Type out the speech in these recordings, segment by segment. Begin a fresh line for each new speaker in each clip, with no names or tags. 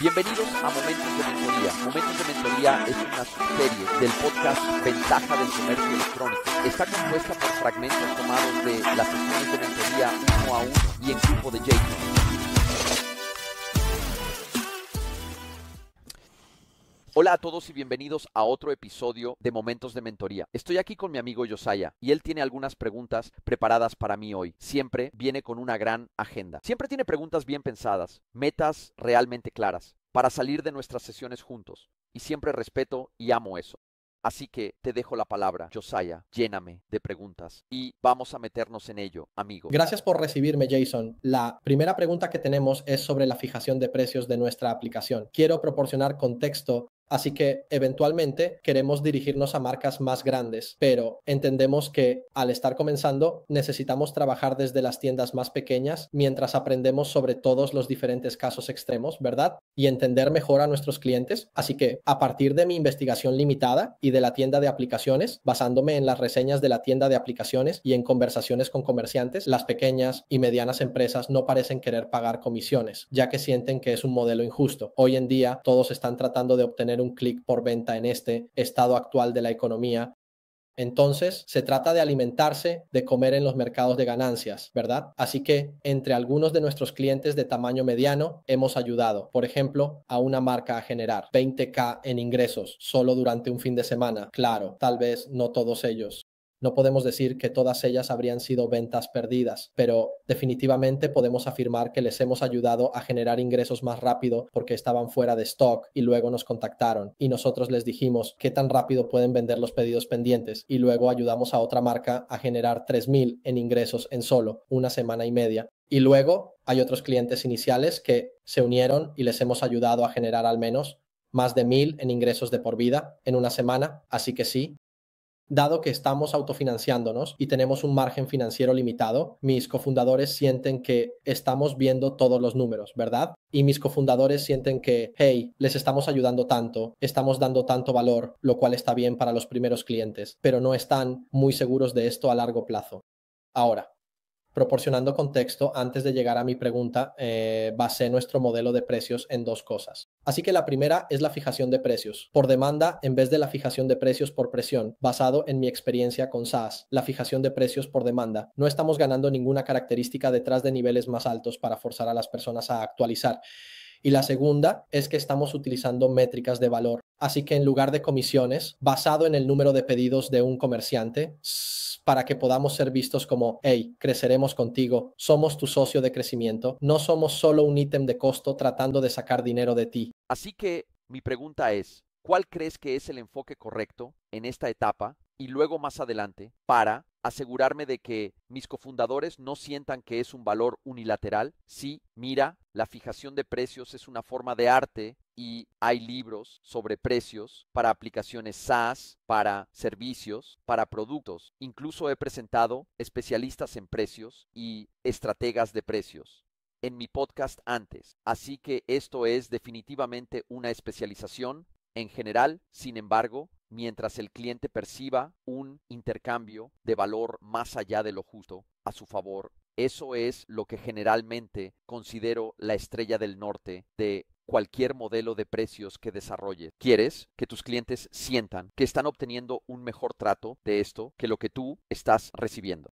Bienvenidos a Momentos de Mentoría. Momentos de Mentoría es una serie del podcast Ventaja del Comercio Electrónico. Está compuesta por fragmentos tomados de las sesiones de mentoría uno a uno y en grupo de Jason. Hola a todos y bienvenidos a otro episodio de Momentos de Mentoría. Estoy aquí con mi amigo Josaya y él tiene algunas preguntas preparadas para mí hoy. Siempre viene con una gran agenda. Siempre tiene preguntas bien pensadas, metas realmente claras para salir de nuestras sesiones juntos. Y siempre respeto y amo eso. Así que te dejo la palabra, Josaya. lléname de preguntas y vamos a meternos en ello, amigo. Gracias
por recibirme, Jason. La primera pregunta que tenemos es sobre la fijación de precios de nuestra aplicación. Quiero proporcionar contexto Así que eventualmente queremos dirigirnos a marcas más grandes, pero entendemos que al estar comenzando necesitamos trabajar desde las tiendas más pequeñas mientras aprendemos sobre todos los diferentes casos extremos, ¿verdad? Y entender mejor a nuestros clientes. Así que a partir de mi investigación limitada y de la tienda de aplicaciones, basándome en las reseñas de la tienda de aplicaciones y en conversaciones con comerciantes, las pequeñas y medianas empresas no parecen querer pagar comisiones, ya que sienten que es un modelo injusto. Hoy en día todos están tratando de obtener un clic por venta en este estado actual de la economía. Entonces, se trata de alimentarse, de comer en los mercados de ganancias, ¿verdad? Así que, entre algunos de nuestros clientes de tamaño mediano, hemos ayudado, por ejemplo, a una marca a generar 20k en ingresos solo durante un fin de semana. Claro, tal vez no todos ellos no podemos decir que todas ellas habrían sido ventas perdidas, pero definitivamente podemos afirmar que les hemos ayudado a generar ingresos más rápido porque estaban fuera de stock y luego nos contactaron y nosotros les dijimos qué tan rápido pueden vender los pedidos pendientes y luego ayudamos a otra marca a generar 3.000 en ingresos en solo una semana y media. Y luego hay otros clientes iniciales que se unieron y les hemos ayudado a generar al menos más de 1.000 en ingresos de por vida en una semana. Así que sí, dado que estamos autofinanciándonos y tenemos un margen financiero limitado, mis cofundadores sienten que estamos viendo todos los números, ¿verdad? Y mis cofundadores sienten que, hey, les estamos ayudando tanto, estamos dando tanto valor, lo cual está bien para los primeros clientes, pero no están muy seguros de esto a largo plazo. Ahora, proporcionando contexto antes de llegar a mi pregunta, eh, basé nuestro modelo de precios en dos cosas. Así que la primera es la fijación de precios por demanda en vez de la fijación de precios por presión, basado en mi experiencia con SaaS, la fijación de precios por demanda. No estamos ganando ninguna característica detrás de niveles más altos para forzar a las personas a actualizar. Y la segunda es que estamos utilizando métricas de valor. Así que en lugar de comisiones, basado en el número de pedidos de un comerciante, para que podamos ser vistos como, hey, creceremos contigo, somos tu socio de crecimiento, no somos solo un ítem de costo tratando
de sacar dinero de ti. Así que mi pregunta es, ¿cuál crees que es el enfoque correcto en esta etapa y luego más adelante para asegurarme de que mis cofundadores no sientan que es un valor unilateral? Sí, mira, la fijación de precios es una forma de arte y hay libros sobre precios para aplicaciones SaaS, para servicios, para productos. Incluso he presentado especialistas en precios y estrategas de precios en mi podcast antes, así que esto es definitivamente una especialización en general, sin embargo, mientras el cliente perciba un intercambio de valor más allá de lo justo a su favor, eso es lo que generalmente considero la estrella del norte de cualquier modelo de precios que desarrolles. Quieres que tus clientes sientan que están obteniendo un mejor trato de esto que lo que tú estás recibiendo.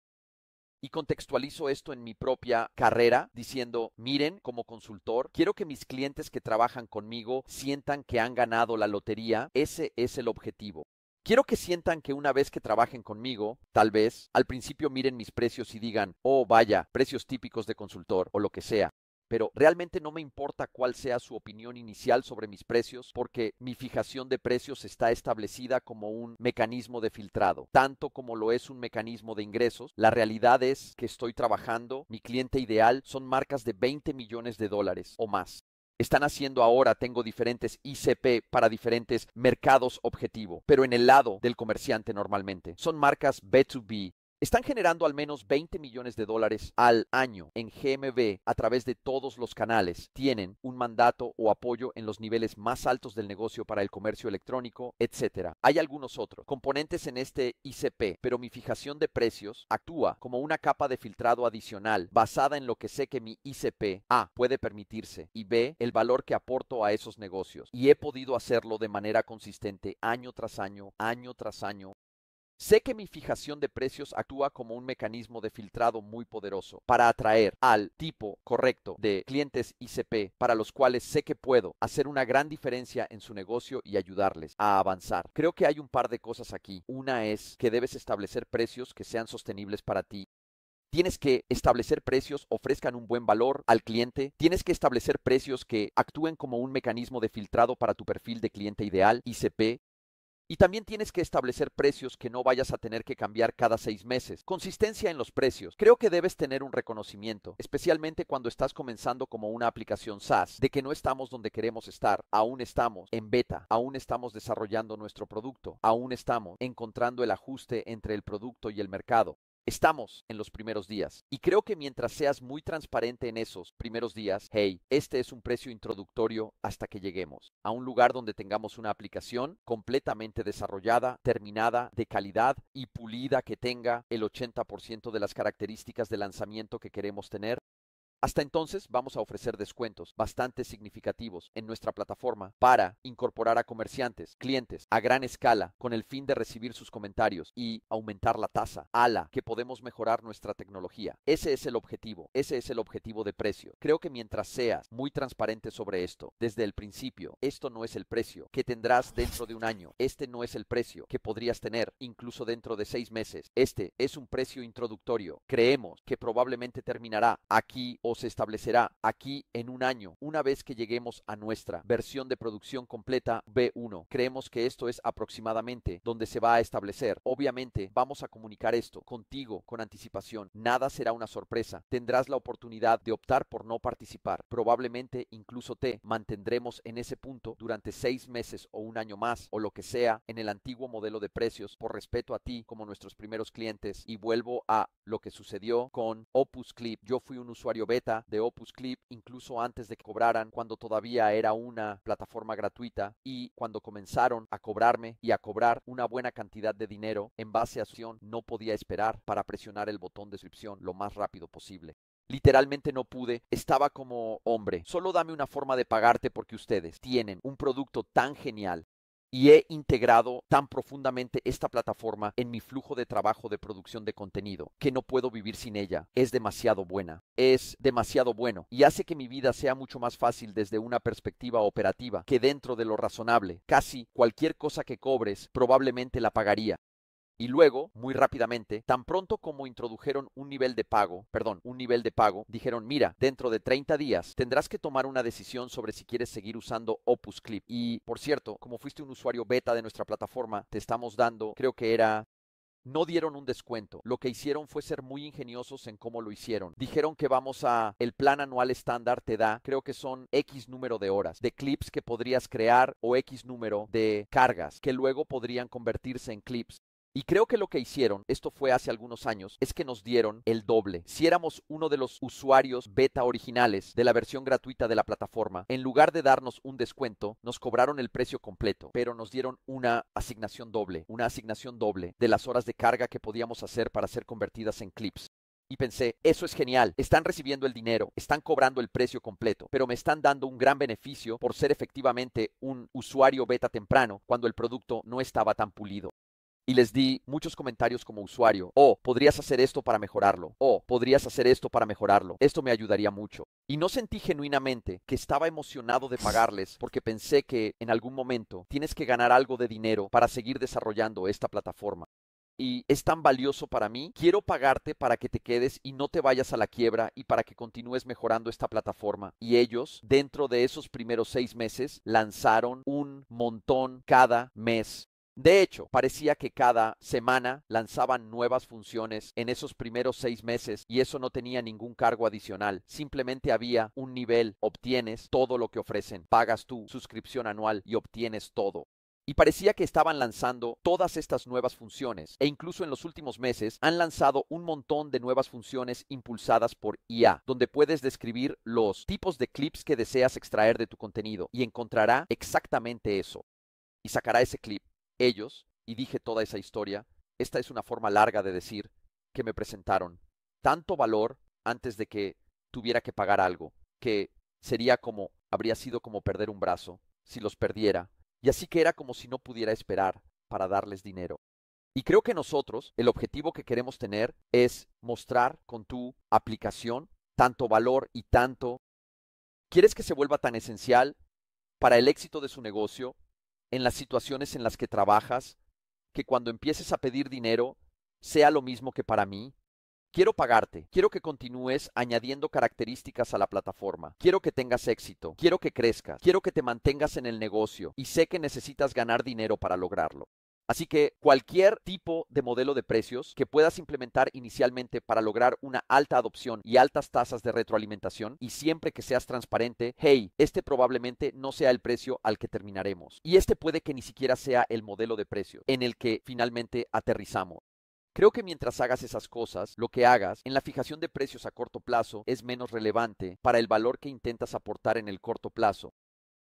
Y contextualizo esto en mi propia carrera diciendo, miren, como consultor, quiero que mis clientes que trabajan conmigo sientan que han ganado la lotería. Ese es el objetivo. Quiero que sientan que una vez que trabajen conmigo, tal vez, al principio miren mis precios y digan, oh vaya, precios típicos de consultor o lo que sea, pero realmente no me importa cuál sea su opinión inicial sobre mis precios porque mi fijación de precios está establecida como un mecanismo de filtrado, tanto como lo es un mecanismo de ingresos. La realidad es que estoy trabajando, mi cliente ideal son marcas de 20 millones de dólares o más están haciendo ahora, tengo diferentes ICP para diferentes mercados objetivo, pero en el lado del comerciante normalmente. Son marcas B2B, están generando al menos 20 millones de dólares al año en GMB a través de todos los canales. Tienen un mandato o apoyo en los niveles más altos del negocio para el comercio electrónico, etc. Hay algunos otros componentes en este ICP, pero mi fijación de precios actúa como una capa de filtrado adicional basada en lo que sé que mi ICP A puede permitirse y B el valor que aporto a esos negocios. Y he podido hacerlo de manera consistente año tras año, año tras año, Sé que mi fijación de precios actúa como un mecanismo de filtrado muy poderoso para atraer al tipo correcto de clientes ICP para los cuales sé que puedo hacer una gran diferencia en su negocio y ayudarles a avanzar. Creo que hay un par de cosas aquí. Una es que debes establecer precios que sean sostenibles para ti Tienes que establecer precios, ofrezcan un buen valor al cliente. Tienes que establecer precios que actúen como un mecanismo de filtrado para tu perfil de cliente ideal, ICP. Y también tienes que establecer precios que no vayas a tener que cambiar cada seis meses. Consistencia en los precios. Creo que debes tener un reconocimiento, especialmente cuando estás comenzando como una aplicación SaaS, de que no estamos donde queremos estar. Aún estamos en beta, aún estamos desarrollando nuestro producto, aún estamos encontrando el ajuste entre el producto y el mercado. Estamos en los primeros días y creo que mientras seas muy transparente en esos primeros días, hey, este es un precio introductorio hasta que lleguemos a un lugar donde tengamos una aplicación completamente desarrollada, terminada, de calidad y pulida que tenga el 80% de las características de lanzamiento que queremos tener hasta entonces vamos a ofrecer descuentos bastante significativos en nuestra plataforma para incorporar a comerciantes, clientes a gran escala con el fin de recibir sus comentarios y aumentar la tasa a la que podemos mejorar nuestra tecnología. Ese es el objetivo, ese es el objetivo de precio. Creo que mientras seas muy transparente sobre esto, desde el principio, esto no es el precio que tendrás dentro de un año, este no es el precio que podrías tener incluso dentro de seis meses, este es un precio introductorio. Creemos que probablemente terminará aquí o se establecerá aquí en un año, una vez que lleguemos a nuestra versión de producción completa B1. Creemos que esto es aproximadamente donde se va a establecer. Obviamente, vamos a comunicar esto contigo con anticipación. Nada será una sorpresa. Tendrás la oportunidad de optar por no participar. Probablemente incluso te mantendremos en ese punto durante seis meses o un año más o lo que sea en el antiguo modelo de precios por respeto a ti como nuestros primeros clientes. Y vuelvo a lo que sucedió con Opus Clip. Yo fui un usuario B de Opus Clip incluso antes de que cobraran, cuando todavía era una plataforma gratuita y cuando comenzaron a cobrarme y a cobrar una buena cantidad de dinero en base a acción, no podía esperar para presionar el botón de suscripción lo más rápido posible. Literalmente no pude, estaba como hombre, solo dame una forma de pagarte porque ustedes tienen un producto tan genial y he integrado tan profundamente esta plataforma en mi flujo de trabajo de producción de contenido que no puedo vivir sin ella. Es demasiado buena, es demasiado bueno y hace que mi vida sea mucho más fácil desde una perspectiva operativa que dentro de lo razonable. Casi cualquier cosa que cobres probablemente la pagaría y luego, muy rápidamente, tan pronto como introdujeron un nivel de pago, perdón, un nivel de pago, dijeron, mira, dentro de 30 días tendrás que tomar una decisión sobre si quieres seguir usando Opus Clip. Y, por cierto, como fuiste un usuario beta de nuestra plataforma, te estamos dando, creo que era no dieron un descuento. Lo que hicieron fue ser muy ingeniosos en cómo lo hicieron. Dijeron que vamos a el plan anual estándar te da, creo que son X número de horas de clips que podrías crear o X número de cargas que luego podrían convertirse en clips y creo que lo que hicieron, esto fue hace algunos años, es que nos dieron el doble. Si éramos uno de los usuarios beta originales de la versión gratuita de la plataforma, en lugar de darnos un descuento, nos cobraron el precio completo, pero nos dieron una asignación doble, una asignación doble de las horas de carga que podíamos hacer para ser convertidas en clips. Y pensé, eso es genial, están recibiendo el dinero, están cobrando el precio completo, pero me están dando un gran beneficio por ser efectivamente un usuario beta temprano cuando el producto no estaba tan pulido y les di muchos comentarios como usuario. Oh, podrías hacer esto para mejorarlo. Oh, podrías hacer esto para mejorarlo. Esto me ayudaría mucho. Y no sentí genuinamente que estaba emocionado de pagarles porque pensé que en algún momento tienes que ganar algo de dinero para seguir desarrollando esta plataforma y es tan valioso para mí, quiero pagarte para que te quedes y no te vayas a la quiebra y para que continúes mejorando esta plataforma. Y ellos, dentro de esos primeros seis meses, lanzaron un montón cada mes de hecho, parecía que cada semana lanzaban nuevas funciones en esos primeros seis meses y eso no tenía ningún cargo adicional. Simplemente había un nivel, obtienes todo lo que ofrecen, pagas tu suscripción anual y obtienes todo. Y parecía que estaban lanzando todas estas nuevas funciones, e incluso en los últimos meses han lanzado un montón de nuevas funciones impulsadas por IA, donde puedes describir los tipos de clips que deseas extraer de tu contenido y encontrará exactamente eso. Y sacará ese clip ellos, y dije toda esa historia, esta es una forma larga de decir que me presentaron tanto valor antes de que tuviera que pagar algo, que sería como, habría sido como perder un brazo, si los perdiera, y así que era como si no pudiera esperar para darles dinero. Y creo que nosotros, el objetivo que queremos tener es mostrar con tu aplicación tanto valor y tanto... ¿Quieres que se vuelva tan esencial para el éxito de su negocio en las situaciones en las que trabajas, que cuando empieces a pedir dinero sea lo mismo que para mí? Quiero pagarte, quiero que continúes añadiendo características a la plataforma, quiero que tengas éxito, quiero que crezcas, quiero que te mantengas en el negocio y sé que necesitas ganar dinero para lograrlo. Así que cualquier tipo de modelo de precios que puedas implementar inicialmente para lograr una alta adopción y altas tasas de retroalimentación y siempre que seas transparente, hey, este probablemente no sea el precio al que terminaremos. Y este puede que ni siquiera sea el modelo de precio en el que finalmente aterrizamos. Creo que mientras hagas esas cosas, lo que hagas en la fijación de precios a corto plazo es menos relevante para el valor que intentas aportar en el corto plazo.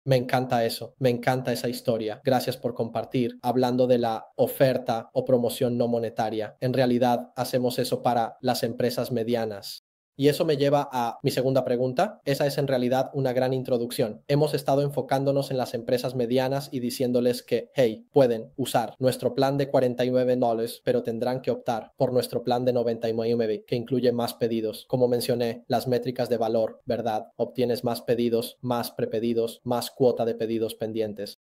Me encanta eso, me encanta esa historia. Gracias por compartir. Hablando de la oferta o promoción no monetaria, en realidad hacemos eso para las empresas medianas, y eso me lleva a mi segunda pregunta. Esa es en realidad una gran introducción. Hemos estado enfocándonos en las empresas medianas y diciéndoles que, hey, pueden usar nuestro plan de 49 dólares, pero tendrán que optar por nuestro plan de 99, que incluye más pedidos. Como mencioné, las métricas de valor, ¿verdad? Obtienes más pedidos, más prepedidos, más cuota de pedidos pendientes.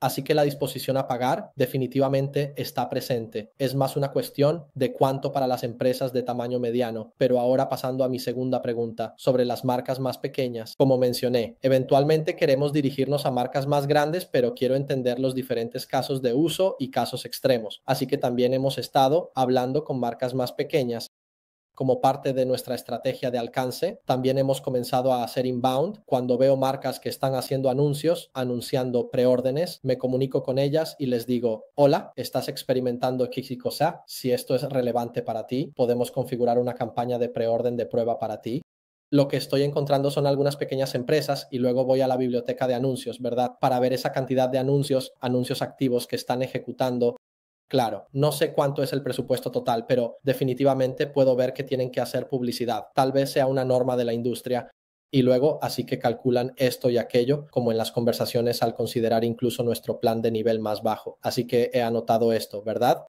Así que la disposición a pagar definitivamente está presente. Es más una cuestión de cuánto para las empresas de tamaño mediano. Pero ahora pasando a mi segunda pregunta sobre las marcas más pequeñas. Como mencioné, eventualmente queremos dirigirnos a marcas más grandes, pero quiero entender los diferentes casos de uso y casos extremos. Así que también hemos estado hablando con marcas más pequeñas como parte de nuestra estrategia de alcance. También hemos comenzado a hacer inbound. Cuando veo marcas que están haciendo anuncios, anunciando preórdenes, me comunico con ellas y les digo, hola, estás experimentando X cosa? Si esto es relevante para ti, podemos configurar una campaña de preorden de prueba para ti lo que estoy encontrando son algunas pequeñas empresas y luego voy a la biblioteca de anuncios, ¿verdad? Para ver esa cantidad de anuncios, anuncios activos que están ejecutando Claro, no sé cuánto es el presupuesto total, pero definitivamente puedo ver que tienen que hacer publicidad. Tal vez sea una norma de la industria y luego así que calculan esto y aquello, como en las conversaciones al considerar incluso nuestro plan de nivel más bajo. Así que he anotado esto, ¿verdad?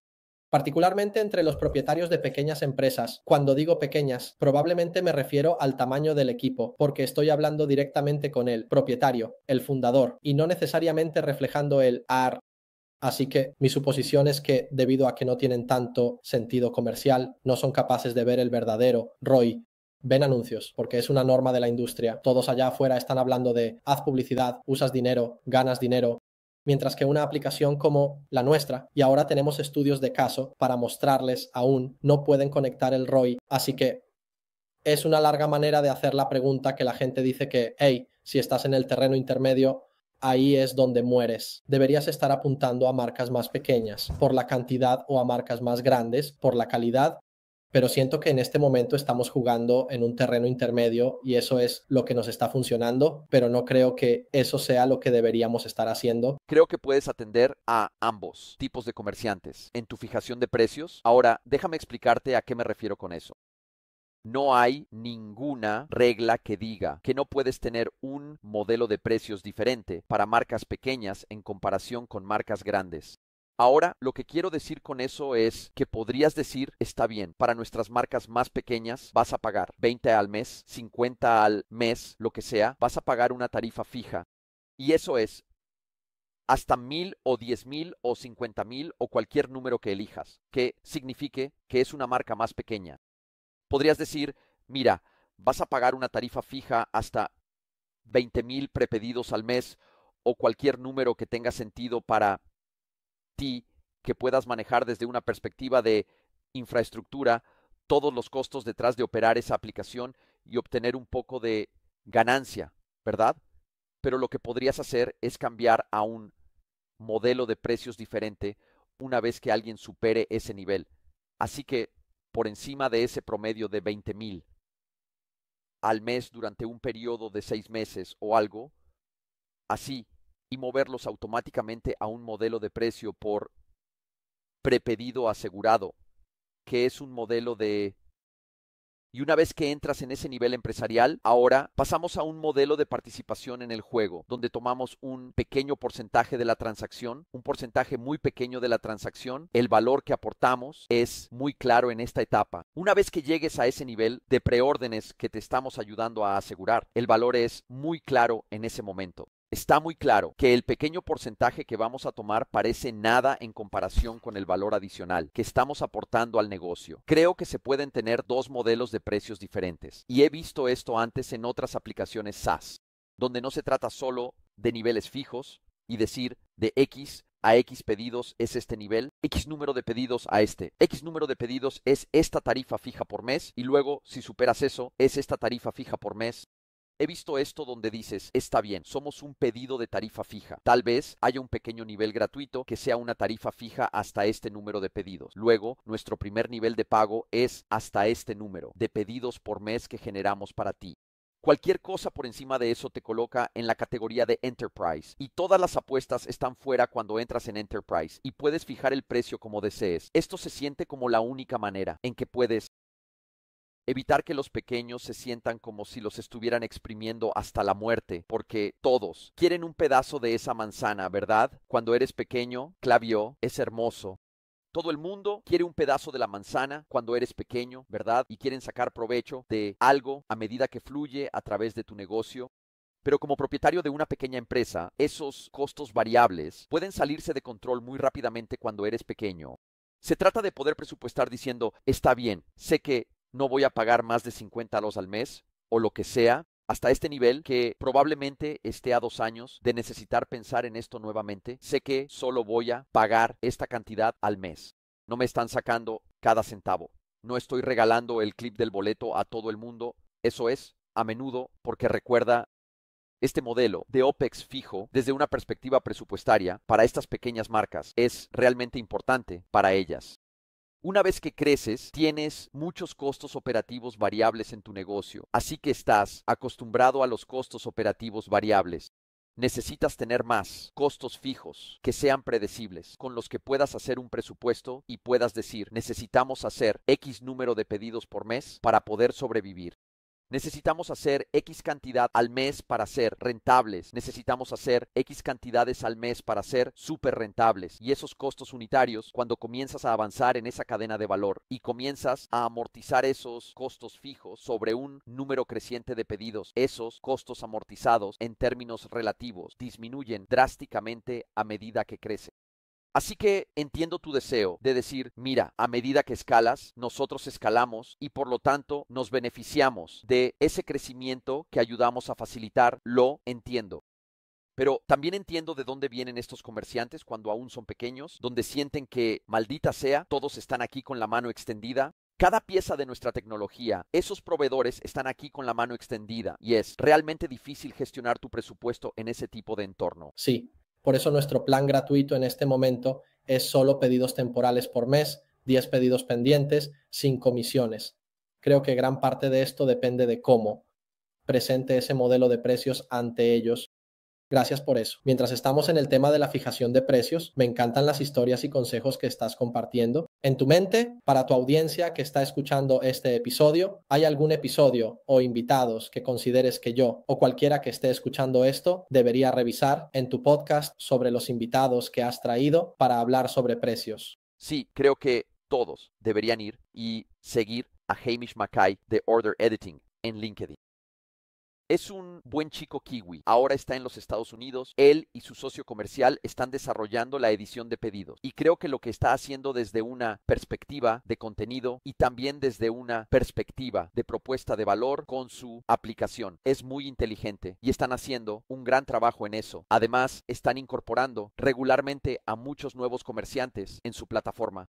Particularmente entre los propietarios de pequeñas empresas, cuando digo pequeñas, probablemente me refiero al tamaño del equipo, porque estoy hablando directamente con el propietario, el fundador, y no necesariamente reflejando el AR Así que mi suposición es que, debido a que no tienen tanto sentido comercial, no son capaces de ver el verdadero ROI. Ven anuncios, porque es una norma de la industria. Todos allá afuera están hablando de haz publicidad, usas dinero, ganas dinero, mientras que una aplicación como la nuestra, y ahora tenemos estudios de caso para mostrarles aún, no pueden conectar el ROI, así que es una larga manera de hacer la pregunta que la gente dice que, hey, si estás en el terreno intermedio, ahí es donde mueres. Deberías estar apuntando a marcas más pequeñas por la cantidad o a marcas más grandes por la calidad, pero siento que en este momento estamos jugando en un terreno intermedio y eso es lo que nos está funcionando, pero no creo que eso sea lo que deberíamos estar haciendo.
Creo que puedes atender a ambos tipos de comerciantes en tu fijación de precios. Ahora, déjame explicarte a qué me refiero con eso no hay ninguna regla que diga que no puedes tener un modelo de precios diferente para marcas pequeñas en comparación con marcas grandes. Ahora, lo que quiero decir con eso es que podrías decir, está bien, para nuestras marcas más pequeñas vas a pagar 20 al mes, 50 al mes, lo que sea, vas a pagar una tarifa fija. Y eso es hasta mil o diez mil o cincuenta mil o cualquier número que elijas, que signifique que es una marca más pequeña podrías decir, mira, vas a pagar una tarifa fija hasta 20 mil prepedidos al mes o cualquier número que tenga sentido para ti que puedas manejar desde una perspectiva de infraestructura todos los costos detrás de operar esa aplicación y obtener un poco de ganancia, ¿verdad? Pero lo que podrías hacer es cambiar a un modelo de precios diferente una vez que alguien supere ese nivel. Así que por encima de ese promedio de $20,000 mil al mes durante un periodo de seis meses o algo, así, y moverlos automáticamente a un modelo de precio por prepedido asegurado, que es un modelo de y una vez que entras en ese nivel empresarial, ahora pasamos a un modelo de participación en el juego, donde tomamos un pequeño porcentaje de la transacción, un porcentaje muy pequeño de la transacción, el valor que aportamos es muy claro en esta etapa. Una vez que llegues a ese nivel de preórdenes que te estamos ayudando a asegurar, el valor es muy claro en ese momento. Está muy claro que el pequeño porcentaje que vamos a tomar parece nada en comparación con el valor adicional que estamos aportando al negocio. Creo que se pueden tener dos modelos de precios diferentes, y he visto esto antes en otras aplicaciones SaaS, donde no se trata solo de niveles fijos y decir de X a X pedidos es este nivel, X número de pedidos a este, X número de pedidos es esta tarifa fija por mes y luego si superas eso es esta tarifa fija por mes He visto esto donde dices, está bien, somos un pedido de tarifa fija. Tal vez haya un pequeño nivel gratuito que sea una tarifa fija hasta este número de pedidos. Luego, nuestro primer nivel de pago es hasta este número de pedidos por mes que generamos para ti. Cualquier cosa por encima de eso te coloca en la categoría de Enterprise y todas las apuestas están fuera cuando entras en Enterprise y puedes fijar el precio como desees. Esto se siente como la única manera en que puedes evitar que los pequeños se sientan como si los estuvieran exprimiendo hasta la muerte, porque todos quieren un pedazo de esa manzana, ¿verdad? Cuando eres pequeño, Clavio, es hermoso, todo el mundo quiere un pedazo de la manzana cuando eres pequeño, ¿verdad? Y quieren sacar provecho de algo a medida que fluye a través de tu negocio. Pero como propietario de una pequeña empresa, esos costos variables pueden salirse de control muy rápidamente cuando eres pequeño. Se trata de poder presupuestar diciendo, está bien, sé que no voy a pagar más de 50 los al mes o lo que sea, hasta este nivel que probablemente esté a dos años de necesitar pensar en esto nuevamente. Sé que solo voy a pagar esta cantidad al mes. No me están sacando cada centavo. No estoy regalando el clip del boleto a todo el mundo. Eso es, a menudo, porque recuerda este modelo de OPEX fijo desde una perspectiva presupuestaria para estas pequeñas marcas es realmente importante para ellas. Una vez que creces, tienes muchos costos operativos variables en tu negocio, así que estás acostumbrado a los costos operativos variables. Necesitas tener más costos fijos que sean predecibles, con los que puedas hacer un presupuesto y puedas decir, necesitamos hacer X número de pedidos por mes para poder sobrevivir. Necesitamos hacer X cantidad al mes para ser rentables. Necesitamos hacer X cantidades al mes para ser súper rentables. Y esos costos unitarios, cuando comienzas a avanzar en esa cadena de valor y comienzas a amortizar esos costos fijos sobre un número creciente de pedidos, esos costos amortizados en términos relativos disminuyen drásticamente a medida que crece. Así que entiendo tu deseo de decir, mira, a medida que escalas, nosotros escalamos y por lo tanto nos beneficiamos de ese crecimiento que ayudamos a facilitar, lo entiendo. Pero también entiendo de dónde vienen estos comerciantes cuando aún son pequeños, donde sienten que, maldita sea, todos están aquí con la mano extendida, cada pieza de nuestra tecnología, esos proveedores están aquí con la mano extendida y es realmente difícil gestionar tu presupuesto en ese tipo de entorno. Sí,
por eso nuestro plan gratuito en este momento es solo pedidos temporales por mes, 10 pedidos pendientes, sin comisiones. Creo que gran parte de esto depende de cómo presente ese modelo de precios ante ellos Gracias por eso. Mientras estamos en el tema de la fijación de precios, me encantan las historias y consejos que estás compartiendo. En tu mente, para tu audiencia que está escuchando este episodio, ¿hay algún episodio o invitados que consideres que yo o cualquiera que esté escuchando esto debería revisar en tu podcast sobre los invitados que has traído para hablar sobre precios?
Sí, creo que todos deberían ir y seguir a Hamish Mackay de Order Editing en LinkedIn. Es un buen chico kiwi. Ahora está en los Estados Unidos. Él y su socio comercial están desarrollando la edición de pedidos. Y creo que lo que está haciendo desde una perspectiva de contenido y también desde una perspectiva de propuesta de valor con su aplicación es muy inteligente y están haciendo un gran trabajo en eso. Además, están incorporando regularmente a muchos nuevos comerciantes en su plataforma.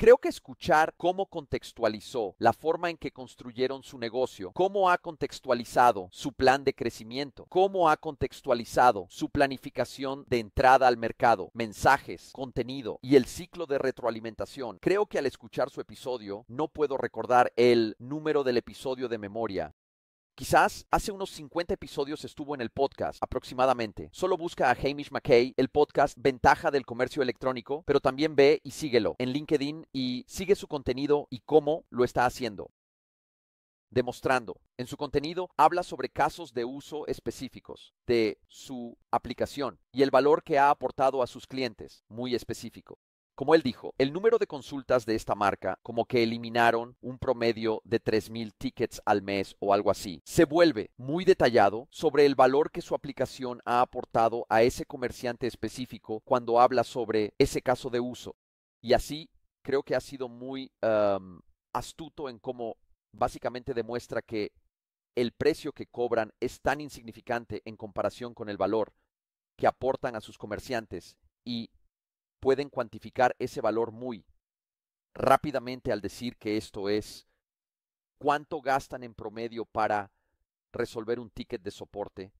Creo que escuchar cómo contextualizó, la forma en que construyeron su negocio, cómo ha contextualizado su plan de crecimiento, cómo ha contextualizado su planificación de entrada al mercado, mensajes, contenido y el ciclo de retroalimentación. Creo que al escuchar su episodio no puedo recordar el número del episodio de memoria, Quizás hace unos 50 episodios estuvo en el podcast, aproximadamente. Solo busca a Hamish McKay, el podcast Ventaja del Comercio Electrónico, pero también ve y síguelo en LinkedIn y sigue su contenido y cómo lo está haciendo. Demostrando. En su contenido habla sobre casos de uso específicos de su aplicación y el valor que ha aportado a sus clientes, muy específico. Como él dijo, el número de consultas de esta marca, como que eliminaron un promedio de 3.000 tickets al mes o algo así, se vuelve muy detallado sobre el valor que su aplicación ha aportado a ese comerciante específico cuando habla sobre ese caso de uso. Y así creo que ha sido muy astuto en cómo básicamente demuestra que el precio que cobran es tan insignificante en comparación con el valor que aportan a sus comerciantes y pueden cuantificar ese valor muy rápidamente al decir que esto es cuánto gastan en promedio para resolver un ticket de soporte.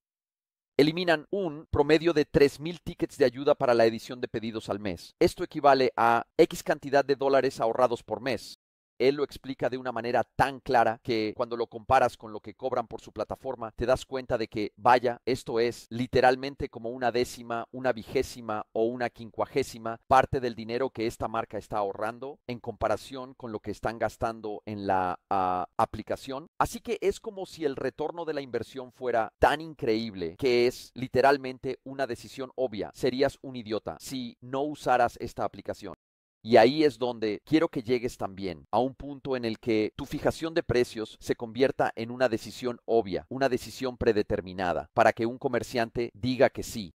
Eliminan un promedio de 3.000 tickets de ayuda para la edición de pedidos al mes. Esto equivale a X cantidad de dólares ahorrados por mes. Él lo explica de una manera tan clara que cuando lo comparas con lo que cobran por su plataforma, te das cuenta de que, vaya, esto es literalmente como una décima, una vigésima o una quincuagésima parte del dinero que esta marca está ahorrando en comparación con lo que están gastando en la ah, aplicación. Así que es como si el retorno de la inversión fuera tan increíble que es literalmente una decisión obvia. Serías un idiota si no usaras esta aplicación. Y ahí es donde quiero que llegues también a un punto en el que tu fijación de precios se convierta en una decisión obvia, una decisión predeterminada, para que un comerciante diga que sí.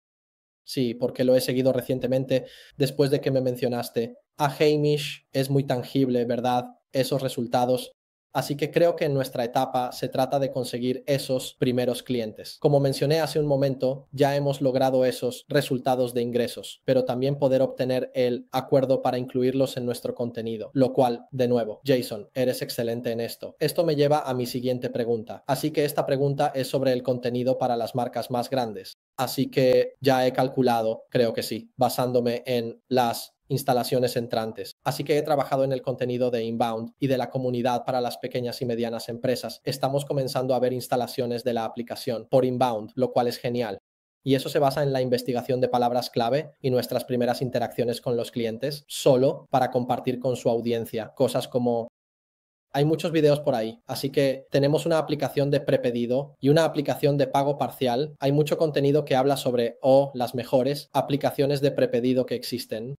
Sí, porque lo he seguido recientemente
después de que me mencionaste. A Hamish es muy tangible, ¿verdad? Esos resultados Así que creo que en nuestra etapa se trata de conseguir esos primeros clientes. Como mencioné hace un momento, ya hemos logrado esos resultados de ingresos, pero también poder obtener el acuerdo para incluirlos en nuestro contenido, lo cual, de nuevo, Jason, eres excelente en esto. Esto me lleva a mi siguiente pregunta. Así que esta pregunta es sobre el contenido para las marcas más grandes. Así que ya he calculado, creo que sí, basándome en las instalaciones entrantes. Así que he trabajado en el contenido de Inbound y de la comunidad para las pequeñas y medianas empresas. Estamos comenzando a ver instalaciones de la aplicación por Inbound, lo cual es genial. Y eso se basa en la investigación de palabras clave y nuestras primeras interacciones con los clientes, solo para compartir con su audiencia cosas como hay muchos videos por ahí, así que tenemos una aplicación de prepedido y una aplicación de pago parcial. Hay mucho contenido que habla sobre o las mejores aplicaciones de prepedido que existen.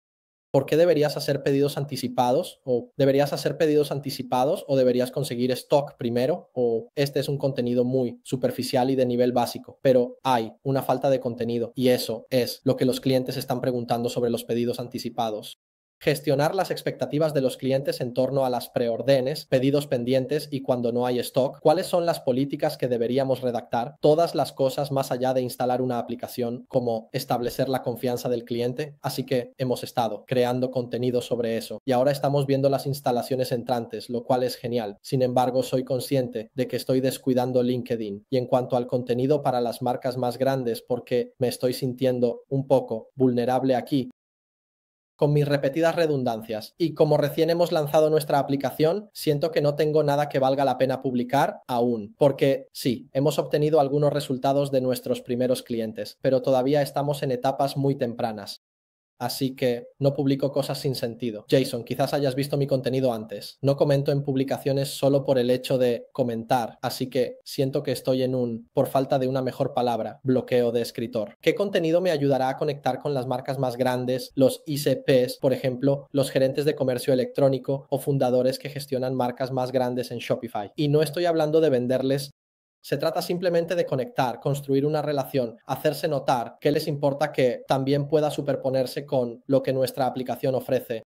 ¿Por qué deberías hacer pedidos anticipados? ¿O deberías hacer pedidos anticipados? ¿O deberías conseguir stock primero? ¿O este es un contenido muy superficial y de nivel básico? Pero hay una falta de contenido y eso es lo que los clientes están preguntando sobre los pedidos anticipados gestionar las expectativas de los clientes en torno a las preordenes, pedidos pendientes y cuando no hay stock, cuáles son las políticas que deberíamos redactar, todas las cosas más allá de instalar una aplicación, como establecer la confianza del cliente. Así que hemos estado creando contenido sobre eso y ahora estamos viendo las instalaciones entrantes, lo cual es genial. Sin embargo, soy consciente de que estoy descuidando LinkedIn y en cuanto al contenido para las marcas más grandes porque me estoy sintiendo un poco vulnerable aquí con mis repetidas redundancias y como recién hemos lanzado nuestra aplicación, siento que no tengo nada que valga la pena publicar aún, porque sí, hemos obtenido algunos resultados de nuestros primeros clientes, pero todavía estamos en etapas muy tempranas. Así que no publico cosas sin sentido. Jason, quizás hayas visto mi contenido antes. No comento en publicaciones solo por el hecho de comentar, así que siento que estoy en un, por falta de una mejor palabra, bloqueo de escritor. ¿Qué contenido me ayudará a conectar con las marcas más grandes, los ICPs, por ejemplo, los gerentes de comercio electrónico o fundadores que gestionan marcas más grandes en Shopify? Y no estoy hablando de venderles se trata simplemente de conectar, construir una relación, hacerse notar qué les importa que también pueda superponerse con lo que nuestra aplicación ofrece.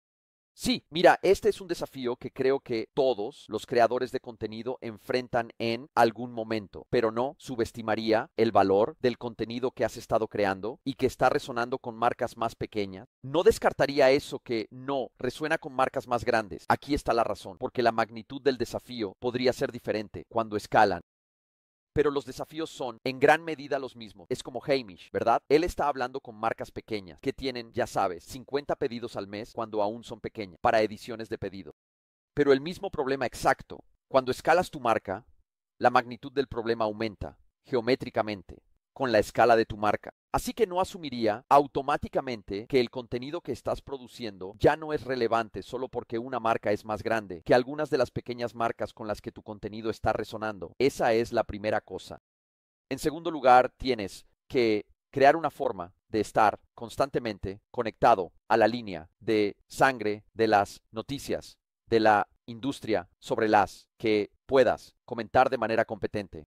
Sí, mira, este es un desafío que creo que todos los creadores de contenido enfrentan en algún momento, pero no subestimaría el valor del contenido que has estado creando y que está resonando con marcas más pequeñas. No descartaría eso que no resuena con marcas más grandes. Aquí está la razón, porque la magnitud del desafío podría ser diferente cuando escalan pero los desafíos son en gran medida los mismos. Es como Hamish, ¿verdad? Él está hablando con marcas pequeñas que tienen, ya sabes, 50 pedidos al mes cuando aún son pequeñas, para ediciones de pedidos. Pero el mismo problema exacto, cuando escalas tu marca, la magnitud del problema aumenta geométricamente con la escala de tu marca. Así que no asumiría automáticamente que el contenido que estás produciendo ya no es relevante solo porque una marca es más grande que algunas de las pequeñas marcas con las que tu contenido está resonando. Esa es la primera cosa. En segundo lugar, tienes que crear una forma de estar constantemente conectado a la línea de sangre de las noticias de la industria sobre las que puedas comentar de manera competente.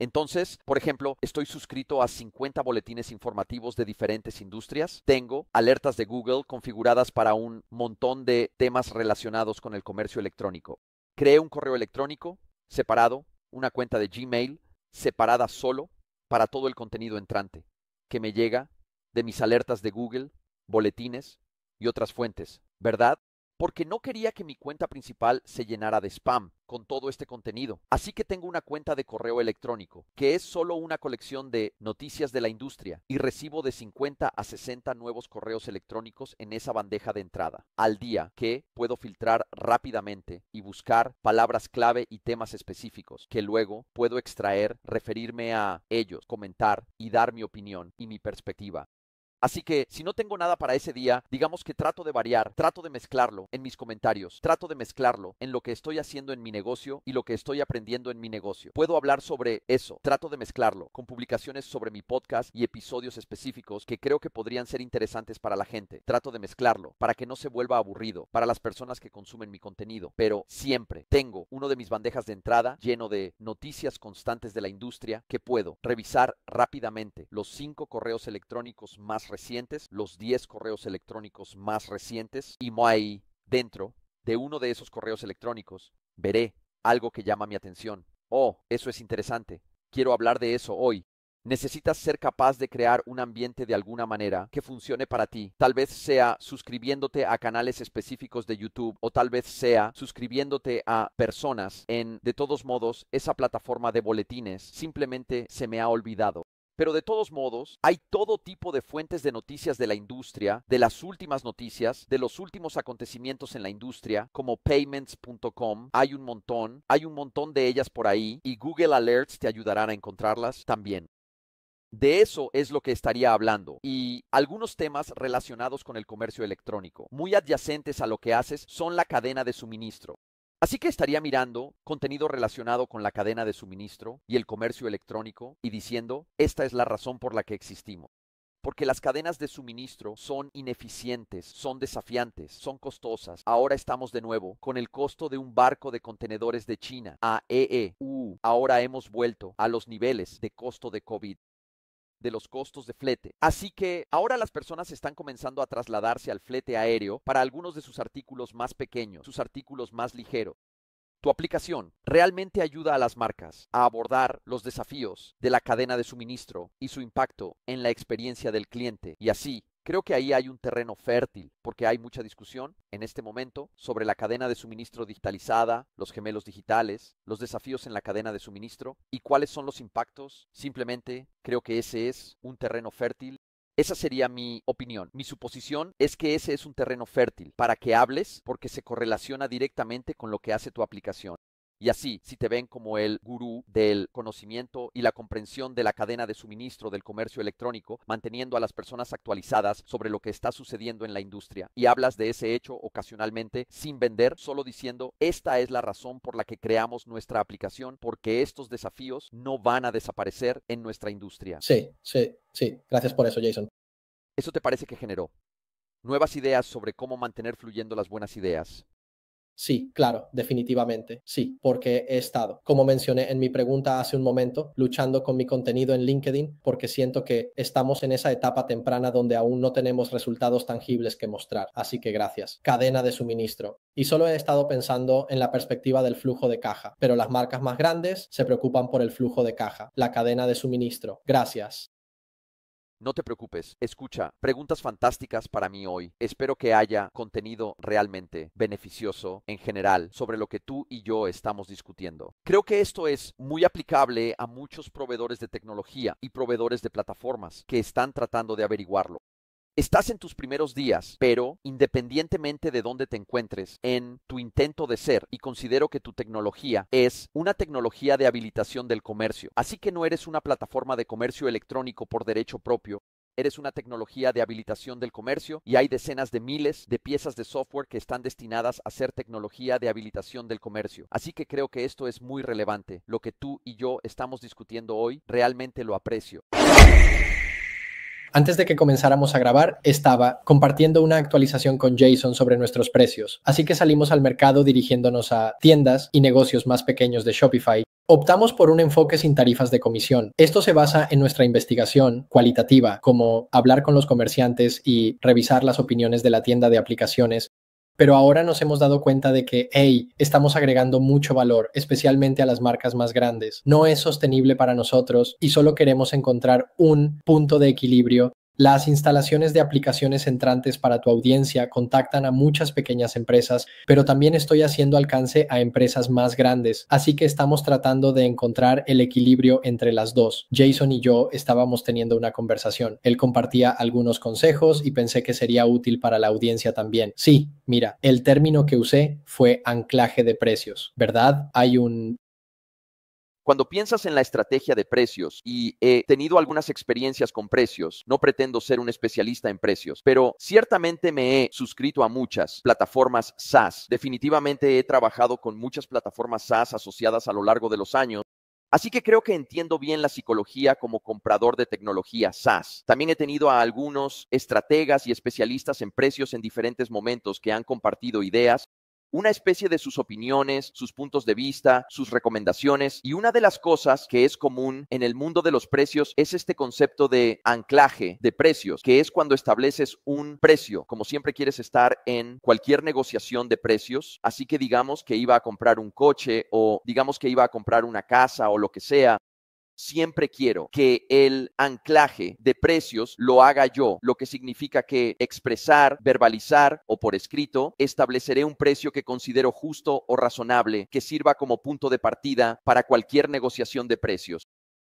Entonces, por ejemplo, estoy suscrito a 50 boletines informativos de diferentes industrias. Tengo alertas de Google configuradas para un montón de temas relacionados con el comercio electrónico. Creé un correo electrónico separado, una cuenta de Gmail separada solo para todo el contenido entrante que me llega de mis alertas de Google, boletines y otras fuentes, ¿verdad? porque no quería que mi cuenta principal se llenara de spam con todo este contenido. Así que tengo una cuenta de correo electrónico, que es solo una colección de noticias de la industria, y recibo de 50 a 60 nuevos correos electrónicos en esa bandeja de entrada al día, que puedo filtrar rápidamente y buscar palabras clave y temas específicos, que luego puedo extraer, referirme a ellos, comentar y dar mi opinión y mi perspectiva. Así que si no tengo nada para ese día, digamos que trato de variar, trato de mezclarlo en mis comentarios, trato de mezclarlo en lo que estoy haciendo en mi negocio y lo que estoy aprendiendo en mi negocio. Puedo hablar sobre eso, trato de mezclarlo con publicaciones sobre mi podcast y episodios específicos que creo que podrían ser interesantes para la gente. Trato de mezclarlo para que no se vuelva aburrido para las personas que consumen mi contenido, pero siempre tengo uno de mis bandejas de entrada lleno de noticias constantes de la industria que puedo revisar rápidamente los cinco correos electrónicos más recientes, los 10 correos electrónicos más recientes, y ahí dentro de uno de esos correos electrónicos veré algo que llama mi atención. Oh, eso es interesante. Quiero hablar de eso hoy. Necesitas ser capaz de crear un ambiente de alguna manera que funcione para ti. Tal vez sea suscribiéndote a canales específicos de YouTube o tal vez sea suscribiéndote a personas en, de todos modos, esa plataforma de boletines simplemente se me ha olvidado. Pero de todos modos, hay todo tipo de fuentes de noticias de la industria, de las últimas noticias, de los últimos acontecimientos en la industria, como payments.com, hay un montón, hay un montón de ellas por ahí y Google Alerts te ayudarán a encontrarlas también. De eso es lo que estaría hablando y algunos temas relacionados con el comercio electrónico, muy adyacentes a lo que haces, son la cadena de suministro. Así que estaría mirando contenido relacionado con la cadena de suministro y el comercio electrónico y diciendo, esta es la razón por la que existimos. Porque las cadenas de suministro son ineficientes, son desafiantes, son costosas. Ahora estamos de nuevo con el costo de un barco de contenedores de China a EEU. Ahora hemos vuelto a los niveles de costo de COVID de los costos de flete. Así que ahora las personas están comenzando a trasladarse al flete aéreo para algunos de sus artículos más pequeños, sus artículos más ligeros. Tu aplicación realmente ayuda a las marcas a abordar los desafíos de la cadena de suministro y su impacto en la experiencia del cliente y así Creo que ahí hay un terreno fértil, porque hay mucha discusión en este momento sobre la cadena de suministro digitalizada, los gemelos digitales, los desafíos en la cadena de suministro y cuáles son los impactos. Simplemente creo que ese es un terreno fértil esa sería mi opinión. Mi suposición es que ese es un terreno fértil para que hables porque se correlaciona directamente con lo que hace tu aplicación. Y así, si te ven como el gurú del conocimiento y la comprensión de la cadena de suministro del comercio electrónico, manteniendo a las personas actualizadas sobre lo que está sucediendo en la industria, y hablas de ese hecho ocasionalmente sin vender, solo diciendo, esta es la razón por la que creamos nuestra aplicación, porque estos desafíos no van a desaparecer en nuestra industria. Sí,
sí, sí.
Gracias por eso, Jason. ¿Eso te parece que generó? Nuevas ideas sobre cómo mantener fluyendo las buenas ideas,
Sí, claro, definitivamente,
sí, porque he estado,
como mencioné en mi pregunta hace un momento, luchando con mi contenido en LinkedIn porque siento que estamos en esa etapa temprana donde aún no tenemos resultados tangibles que mostrar. Así que gracias. Cadena de suministro. Y solo he estado pensando en la perspectiva del flujo de caja, pero las marcas más grandes se preocupan por el flujo de caja, la cadena de suministro. Gracias.
No te preocupes, escucha, preguntas fantásticas para mí hoy. Espero que haya contenido realmente beneficioso en general sobre lo que tú y yo estamos discutiendo. Creo que esto es muy aplicable a muchos proveedores de tecnología y proveedores de plataformas que están tratando de averiguarlo. Estás en tus primeros días, pero independientemente de dónde te encuentres en tu intento de ser, y considero que tu tecnología es una tecnología de habilitación del comercio, así que no eres una plataforma de comercio electrónico por derecho propio, eres una tecnología de habilitación del comercio y hay decenas de miles de piezas de software que están destinadas a ser tecnología de habilitación del comercio. Así que creo que esto es muy relevante. Lo que tú y yo estamos discutiendo hoy realmente lo aprecio.
Antes de que comenzáramos a grabar, estaba compartiendo una actualización con Jason sobre nuestros precios, así que salimos al mercado dirigiéndonos a tiendas y negocios más pequeños de Shopify. Optamos por un enfoque sin tarifas de comisión. Esto se basa en nuestra investigación cualitativa, como hablar con los comerciantes y revisar las opiniones de la tienda de aplicaciones pero ahora nos hemos dado cuenta de que, hey, estamos agregando mucho valor, especialmente a las marcas más grandes. No es sostenible para nosotros y solo queremos encontrar un punto de equilibrio las instalaciones de aplicaciones entrantes para tu audiencia contactan a muchas pequeñas empresas, pero también estoy haciendo alcance a empresas más grandes, así que estamos tratando de encontrar el equilibrio entre las dos. Jason y yo estábamos teniendo una conversación. Él compartía algunos consejos y pensé que sería útil para la audiencia también. Sí, mira, el término que usé fue anclaje de precios, ¿verdad? Hay un
cuando piensas en la estrategia de precios, y he tenido algunas experiencias con precios, no pretendo ser un especialista en precios, pero ciertamente me he suscrito a muchas plataformas SaaS. Definitivamente he trabajado con muchas plataformas SaaS asociadas a lo largo de los años Así que creo que entiendo bien la psicología como comprador de tecnología SaaS. También he tenido a algunos estrategas y especialistas en precios en diferentes momentos que han compartido ideas una especie de sus opiniones, sus puntos de vista, sus recomendaciones y una de las cosas que es común en el mundo de los precios es este concepto de anclaje de precios, que es cuando estableces un precio, como siempre quieres estar en cualquier negociación de precios, así que digamos que iba a comprar un coche o digamos que iba a comprar una casa o lo que sea, siempre quiero que el anclaje de precios lo haga yo, lo que significa que expresar, verbalizar o por escrito, estableceré un precio que considero justo o razonable, que sirva como punto de partida para cualquier negociación de precios.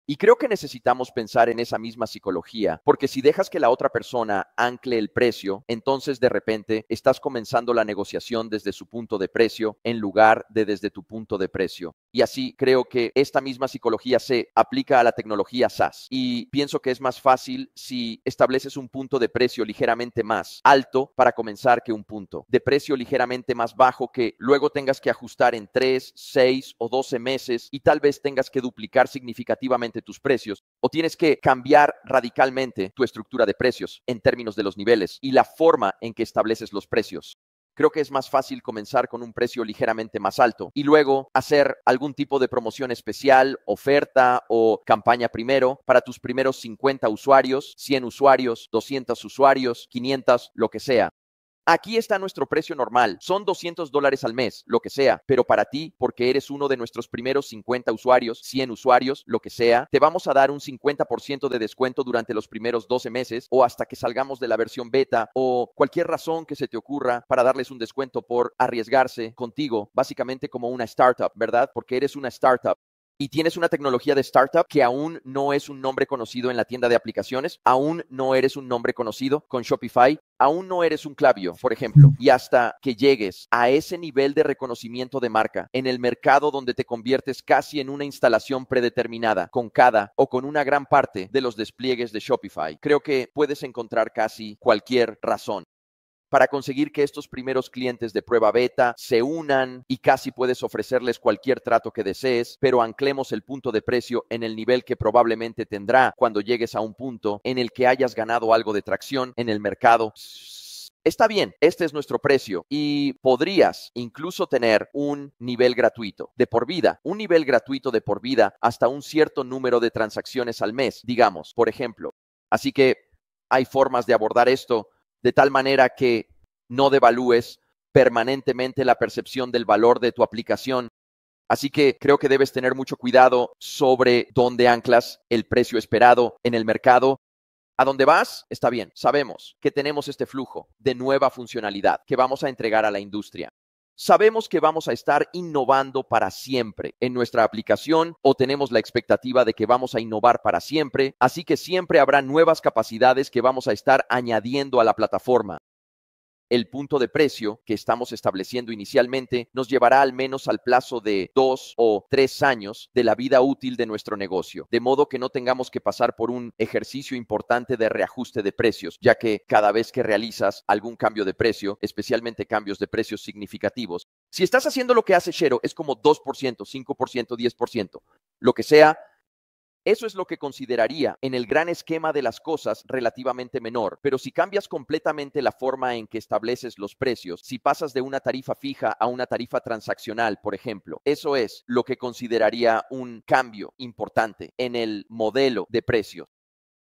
Y creo que necesitamos pensar en esa misma psicología, porque si dejas que la otra persona ancle el precio, entonces de repente estás comenzando la negociación desde su punto de precio en lugar de desde tu punto de precio. Y así creo que esta misma psicología se aplica a la tecnología SaaS. Y pienso que es más fácil si estableces un punto de precio ligeramente más alto para comenzar que un punto de precio ligeramente más bajo que luego tengas que ajustar en 3, 6 o 12 meses y tal vez tengas que duplicar significativamente tus precios o tienes que cambiar radicalmente tu estructura de precios en términos de los niveles y la forma en que estableces los precios. Creo que es más fácil comenzar con un precio ligeramente más alto y luego hacer algún tipo de promoción especial, oferta o campaña primero para tus primeros 50 usuarios, 100 usuarios, 200 usuarios, 500, lo que sea. Aquí está nuestro precio normal. Son 200 dólares al mes, lo que sea. Pero para ti, porque eres uno de nuestros primeros 50 usuarios, 100 usuarios, lo que sea, te vamos a dar un 50% de descuento durante los primeros 12 meses o hasta que salgamos de la versión beta o cualquier razón que se te ocurra para darles un descuento por arriesgarse contigo, básicamente como una startup, ¿verdad? Porque eres una startup y tienes una tecnología de startup que aún no es un nombre conocido en la tienda de aplicaciones, aún no eres un nombre conocido con Shopify, aún no eres un clavio, por ejemplo, y hasta que llegues a ese nivel de reconocimiento de marca en el mercado donde te conviertes casi en una instalación predeterminada con cada o con una gran parte de los despliegues de Shopify, creo que puedes encontrar casi cualquier razón para conseguir que estos primeros clientes de prueba beta se unan y casi puedes ofrecerles cualquier trato que desees, pero anclemos el punto de precio en el nivel que probablemente tendrá cuando llegues a un punto en el que hayas ganado algo de tracción en el mercado está bien, este es nuestro precio y podrías incluso tener un nivel gratuito de por vida, un nivel gratuito de por vida hasta un cierto número de transacciones al mes, digamos, por ejemplo. Así que hay formas de abordar esto de tal manera que no devalúes permanentemente la percepción del valor de tu aplicación. Así que creo que debes tener mucho cuidado sobre dónde anclas el precio esperado en el mercado. A dónde vas, está bien, sabemos que tenemos este flujo de nueva funcionalidad que vamos a entregar a la industria. Sabemos que vamos a estar innovando para siempre en nuestra aplicación o tenemos la expectativa de que vamos a innovar para siempre, así que siempre habrá nuevas capacidades que vamos a estar añadiendo a la plataforma el punto de precio que estamos estableciendo inicialmente nos llevará al menos al plazo de dos o tres años de la vida útil de nuestro negocio, de modo que no tengamos que pasar por un ejercicio importante de reajuste de precios, ya que cada vez que realizas algún cambio de precio, especialmente cambios de precios significativos, si estás haciendo lo que hace Shero, es como 2%, 5%, 10%, lo que sea, eso es lo que consideraría en el gran esquema de las cosas relativamente menor, pero si cambias completamente la forma en que estableces los precios, si pasas de una tarifa fija a una tarifa transaccional, por ejemplo, eso es lo que consideraría un cambio importante en el modelo de precios.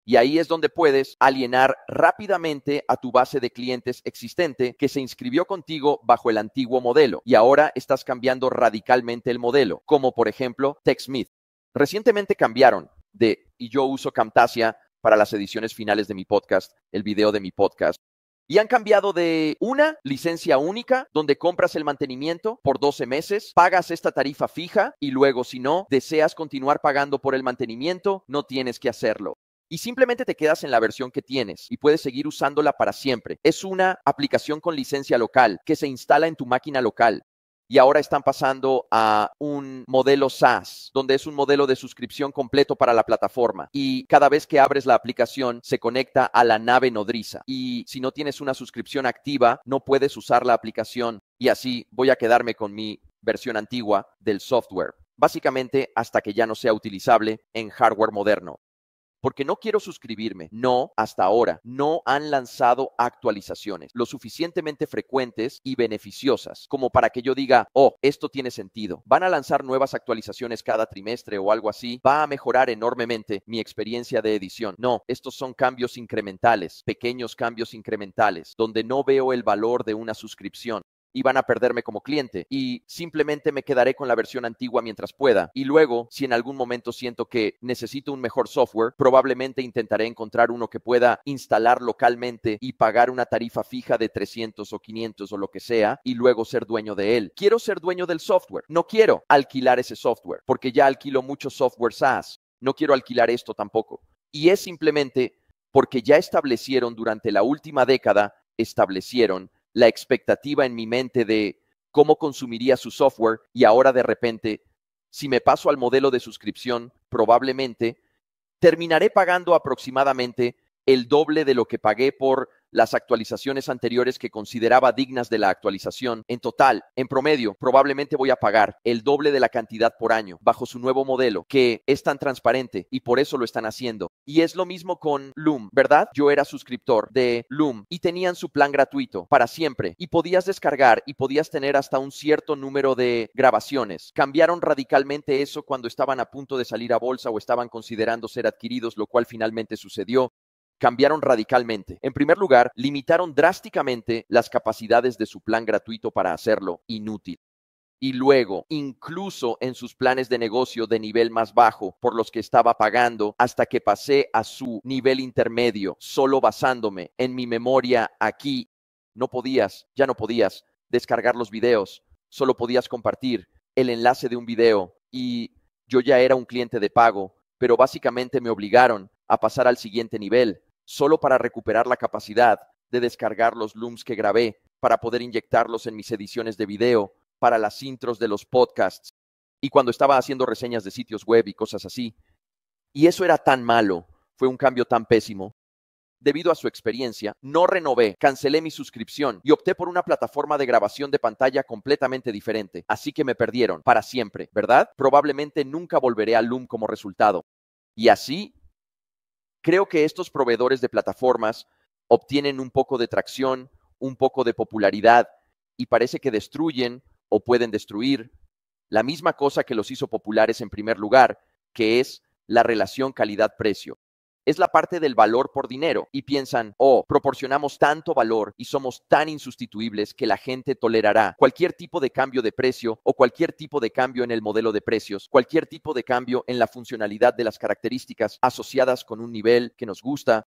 Y ahí es donde puedes alienar rápidamente a tu base de clientes existente que se inscribió contigo bajo el antiguo modelo y ahora estás cambiando radicalmente el modelo, como por ejemplo TechSmith. Recientemente cambiaron de, y yo uso Camtasia para las ediciones finales de mi podcast, el video de mi podcast. Y han cambiado de una licencia única, donde compras el mantenimiento por 12 meses, pagas esta tarifa fija y luego si no deseas continuar pagando por el mantenimiento, no tienes que hacerlo. Y simplemente te quedas en la versión que tienes y puedes seguir usándola para siempre. Es una aplicación con licencia local que se instala en tu máquina local y ahora están pasando a un modelo SaaS, donde es un modelo de suscripción completo para la plataforma. Y cada vez que abres la aplicación, se conecta a la nave nodriza. Y si no tienes una suscripción activa, no puedes usar la aplicación. Y así voy a quedarme con mi versión antigua del software básicamente hasta que ya no sea utilizable en hardware moderno porque no quiero suscribirme. No, hasta ahora, no han lanzado actualizaciones lo suficientemente frecuentes y beneficiosas como para que yo diga, oh, esto tiene sentido. Van a lanzar nuevas actualizaciones cada trimestre o algo así. Va a mejorar enormemente mi experiencia de edición. No, estos son cambios incrementales, pequeños cambios incrementales, donde no veo el valor de una suscripción y van a perderme como cliente y simplemente me quedaré con la versión antigua mientras pueda. Y luego, si en algún momento siento que necesito un mejor software, probablemente intentaré encontrar uno que pueda instalar localmente y pagar una tarifa fija de 300 o 500 o lo que sea y luego ser dueño de él. Quiero ser dueño del software. No quiero alquilar ese software porque ya alquilo mucho software SaaS. No quiero alquilar esto tampoco. Y es simplemente porque ya establecieron durante la última década, establecieron la expectativa en mi mente de cómo consumiría su software y ahora de repente, si me paso al modelo de suscripción, probablemente terminaré pagando aproximadamente el doble de lo que pagué por las actualizaciones anteriores que consideraba dignas de la actualización. En total, en promedio, probablemente voy a pagar el doble de la cantidad por año bajo su nuevo modelo, que es tan transparente y por eso lo están haciendo. Y es lo mismo con Loom, ¿verdad? Yo era suscriptor de Loom y tenían su plan gratuito para siempre y podías descargar y podías tener hasta un cierto número de grabaciones. Cambiaron radicalmente eso cuando estaban a punto de salir a bolsa o estaban considerando ser adquiridos, lo cual finalmente sucedió cambiaron radicalmente. En primer lugar, limitaron drásticamente las capacidades de su plan gratuito para hacerlo inútil y luego incluso en sus planes de negocio de nivel más bajo por los que estaba pagando hasta que pasé a su nivel intermedio, solo basándome en mi memoria aquí. No podías, ya no podías descargar los videos, solo podías compartir el enlace de un video y yo ya era un cliente de pago, pero básicamente me obligaron a pasar al siguiente nivel, solo para recuperar la capacidad de descargar los looms que grabé para poder inyectarlos en mis ediciones de video, para las intros de los podcasts y cuando estaba haciendo reseñas de sitios web y cosas así. Y eso era tan malo, fue un cambio tan pésimo. Debido a su experiencia, no renové, cancelé mi suscripción y opté por una plataforma de grabación de pantalla completamente diferente, así que me perdieron para siempre, ¿verdad? Probablemente nunca volveré a Loom como resultado. Y así creo que estos proveedores de plataformas obtienen un poco de tracción, un poco de popularidad y parece que destruyen o pueden destruir la misma cosa que los hizo populares en primer lugar, que es la relación calidad-precio es la parte del valor por dinero y piensan, oh, proporcionamos tanto valor y somos tan insustituibles que la gente tolerará cualquier tipo de cambio de precio o cualquier tipo de cambio en el modelo de precios, cualquier tipo de cambio en la funcionalidad de las características asociadas con un nivel que nos gusta.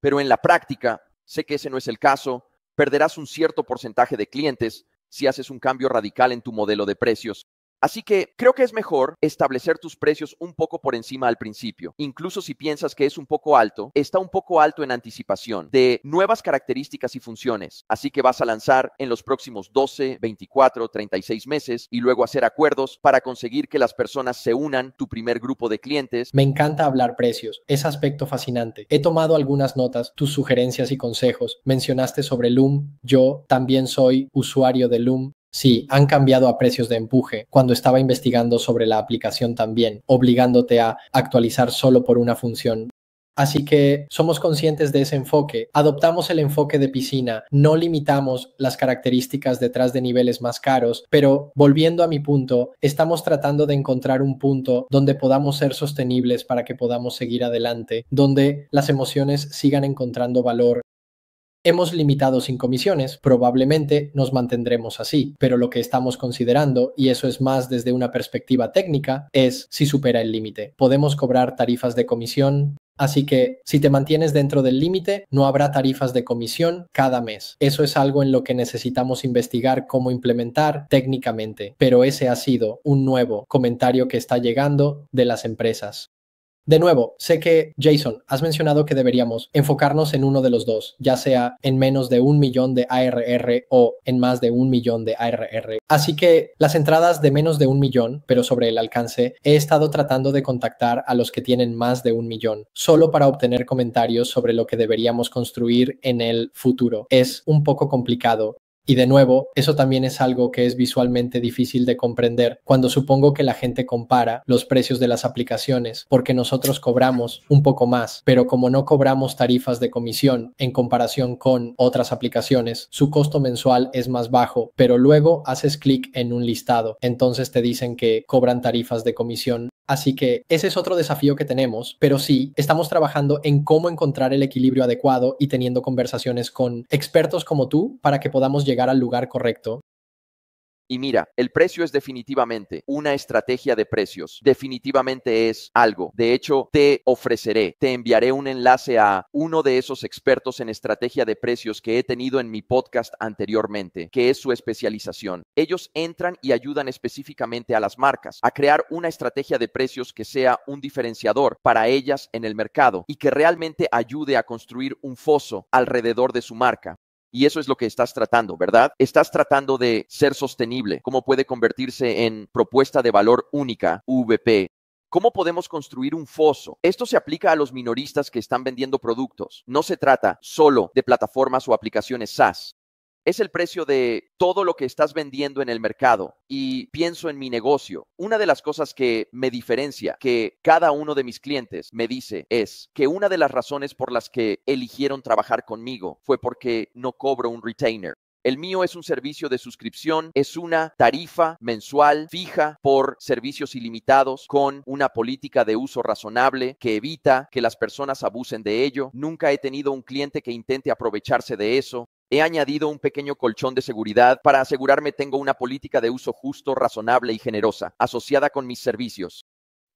Pero en la práctica, sé que ese no es el caso, perderás un cierto porcentaje de clientes si haces un cambio radical en tu modelo de precios. Así que creo que es mejor establecer tus precios un poco por encima al principio. Incluso si piensas que es un poco alto, está un poco alto en anticipación de nuevas características y funciones. Así que vas a lanzar en los próximos 12, 24, 36 meses y luego hacer acuerdos para conseguir que las personas se unan, tu primer grupo de clientes. Me
encanta hablar precios, es aspecto fascinante. He tomado algunas notas, tus sugerencias y consejos. Mencionaste sobre Loom, yo también soy usuario de Loom Sí, han cambiado a precios de empuje cuando estaba investigando sobre la aplicación también, obligándote a actualizar solo por una función. Así que somos conscientes de ese enfoque, adoptamos el enfoque de piscina, no limitamos las características detrás de niveles más caros, pero volviendo a mi punto, estamos tratando de encontrar un punto donde podamos ser sostenibles para que podamos seguir adelante, donde las emociones sigan encontrando valor Hemos limitado sin comisiones, probablemente nos mantendremos así, pero lo que estamos considerando, y eso es más desde una perspectiva técnica, es si supera el límite. Podemos cobrar tarifas de comisión Así que si te mantienes dentro del límite, no habrá tarifas de comisión cada mes. Eso es algo en lo que necesitamos investigar cómo implementar técnicamente, pero ese ha sido un nuevo comentario que está llegando de las empresas. De nuevo, sé que, Jason, has mencionado que deberíamos enfocarnos en uno de los dos, ya sea en menos de un millón de ARR o en más de un millón de ARR. Así que las entradas de menos de un millón, pero sobre el alcance, he estado tratando de contactar a los que tienen más de un millón, solo para obtener comentarios sobre lo que deberíamos construir en el futuro. Es un poco complicado y de nuevo, eso también es algo que es visualmente difícil de comprender cuando supongo que la gente compara los precios de las aplicaciones, porque nosotros cobramos un poco más, pero como no cobramos tarifas de comisión en comparación con otras aplicaciones, su costo mensual es más bajo, pero luego haces clic en un listado, entonces te dicen que cobran tarifas de comisión Así que ese es otro desafío que tenemos, pero sí, estamos trabajando en cómo encontrar el equilibrio adecuado y teniendo conversaciones con expertos como tú para que podamos llegar al lugar correcto
y mira, el precio es definitivamente una estrategia de precios, definitivamente es algo. De hecho, te ofreceré, te enviaré un enlace a uno de esos expertos en estrategia de precios que he tenido en mi podcast anteriormente, que es su especialización. Ellos entran y ayudan específicamente a las marcas a crear una estrategia de precios que sea un diferenciador para ellas en el mercado y que realmente ayude a construir un foso alrededor de su marca y eso es lo que estás tratando, ¿verdad? Estás tratando de ser sostenible, cómo puede convertirse en propuesta de valor única, VP, ¿Cómo podemos construir un foso? Esto se aplica a los minoristas que están vendiendo productos. No se trata solo de plataformas o aplicaciones SaaS es el precio de todo lo que estás vendiendo en el mercado y pienso en mi negocio. Una de las cosas que me diferencia, que cada uno de mis clientes me dice, es que una de las razones por las que eligieron trabajar conmigo fue porque no cobro un retainer. El mío es un servicio de suscripción, es una tarifa mensual fija por servicios ilimitados con una política de uso razonable que evita que las personas abusen de ello. Nunca he tenido un cliente que intente aprovecharse de eso. He añadido un pequeño colchón de seguridad para asegurarme tengo una política de uso justo, razonable y generosa, asociada con mis servicios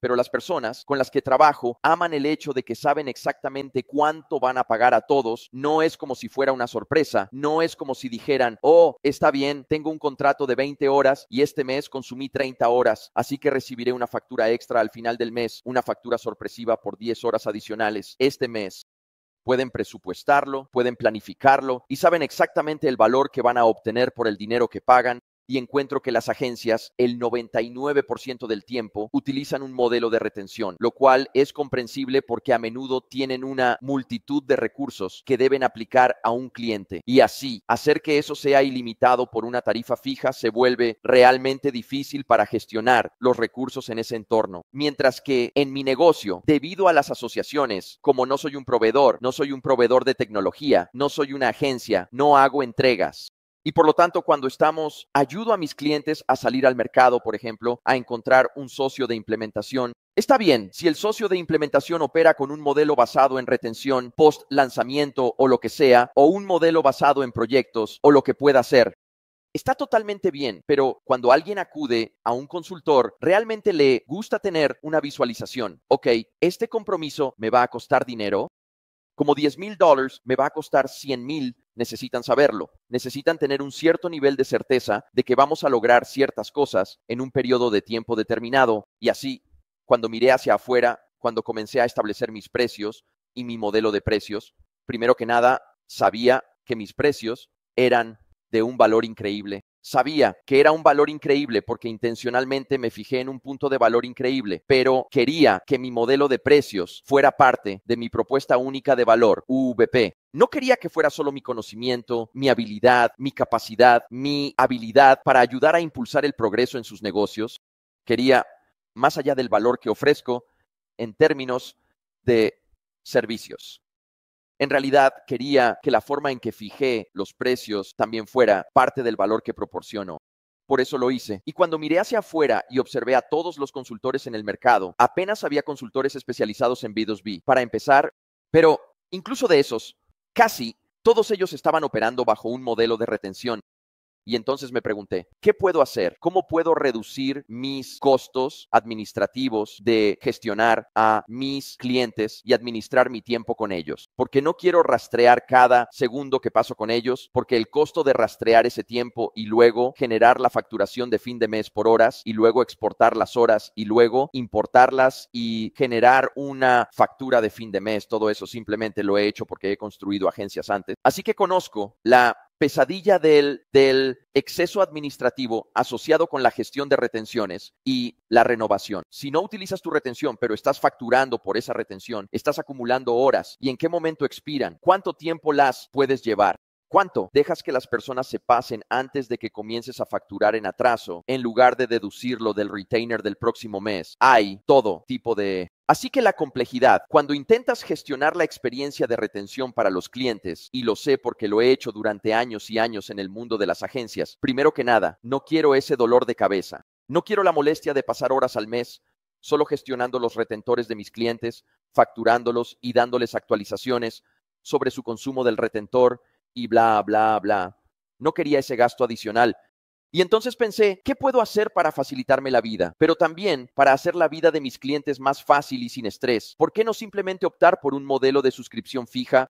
pero las personas con las que trabajo aman el hecho de que saben exactamente cuánto van a pagar a todos. No es como si fuera una sorpresa, no es como si dijeran, oh, está bien, tengo un contrato de 20 horas y este mes consumí 30 horas, así que recibiré una factura extra al final del mes, una factura sorpresiva por 10 horas adicionales este mes pueden presupuestarlo, pueden planificarlo y saben exactamente el valor que van a obtener por el dinero que pagan, y encuentro que las agencias el 99% del tiempo utilizan un modelo de retención, lo cual es comprensible porque a menudo tienen una multitud de recursos que deben aplicar a un cliente y así hacer que eso sea ilimitado por una tarifa fija se vuelve realmente difícil para gestionar los recursos en ese entorno. Mientras que en mi negocio, debido a las asociaciones, como no soy un proveedor, no soy un proveedor de tecnología, no soy una agencia, no hago entregas, y por lo tanto, cuando estamos, ayudo a mis clientes a salir al mercado, por ejemplo, a encontrar un socio de implementación. Está bien, si el socio de implementación opera con un modelo basado en retención, post lanzamiento o lo que sea, o un modelo basado en proyectos o lo que pueda ser, Está totalmente bien, pero cuando alguien acude a un consultor, realmente le gusta tener una visualización. Ok, este compromiso me va a costar dinero. Como 10 mil dólares me va a costar 100 mil necesitan saberlo, necesitan tener un cierto nivel de certeza de que vamos a lograr ciertas cosas en un periodo de tiempo determinado. Y así, cuando miré hacia afuera, cuando comencé a establecer mis precios y mi modelo de precios, primero que nada, sabía que mis precios eran de un valor increíble Sabía que era un valor increíble porque intencionalmente me fijé en un punto de valor increíble, pero quería que mi modelo de precios fuera parte de mi propuesta única de valor, UVP. No quería que fuera solo mi conocimiento, mi habilidad, mi capacidad, mi habilidad para ayudar a impulsar el progreso en sus negocios. Quería, más allá del valor que ofrezco, en términos de servicios. En realidad quería que la forma en que fijé los precios también fuera parte del valor que proporciono. Por eso lo hice. Y cuando miré hacia afuera y observé a todos los consultores en el mercado, apenas había consultores especializados en B2B, para empezar, pero incluso de esos, casi todos ellos estaban operando bajo un modelo de retención y entonces me pregunté, ¿qué puedo hacer? ¿Cómo puedo reducir mis costos administrativos de gestionar a mis clientes y administrar mi tiempo con ellos? Porque no quiero rastrear cada segundo que paso con ellos, porque el costo de rastrear ese tiempo y luego generar la facturación de fin de mes por horas y luego exportar las horas y luego importarlas y generar una factura de fin de mes, todo eso simplemente lo he hecho porque he construido agencias antes. Así que conozco la pesadilla del, exceso administrativo asociado con la gestión de retenciones y la renovación. Si no utilizas tu retención, pero estás facturando por esa retención, estás acumulando horas y en qué momento expiran, cuánto tiempo las puedes llevar. ¿Cuánto dejas que las personas se pasen antes de que comiences a facturar en atraso en lugar de deducirlo del retainer del próximo mes? Hay todo tipo de Así que la complejidad, cuando intentas gestionar la experiencia de retención para los clientes, y lo sé porque lo he hecho durante años y años en el mundo de las agencias, primero que nada, no quiero ese dolor de cabeza, no quiero la molestia de pasar horas al mes solo gestionando los retentores de mis clientes, facturándolos y dándoles actualizaciones sobre su consumo del retentor y bla, bla, bla. No quería ese gasto adicional. Y entonces pensé, ¿qué puedo hacer para facilitarme la vida? Pero también para hacer la vida de mis clientes más fácil y sin estrés. ¿Por qué no simplemente optar por un modelo de suscripción fija?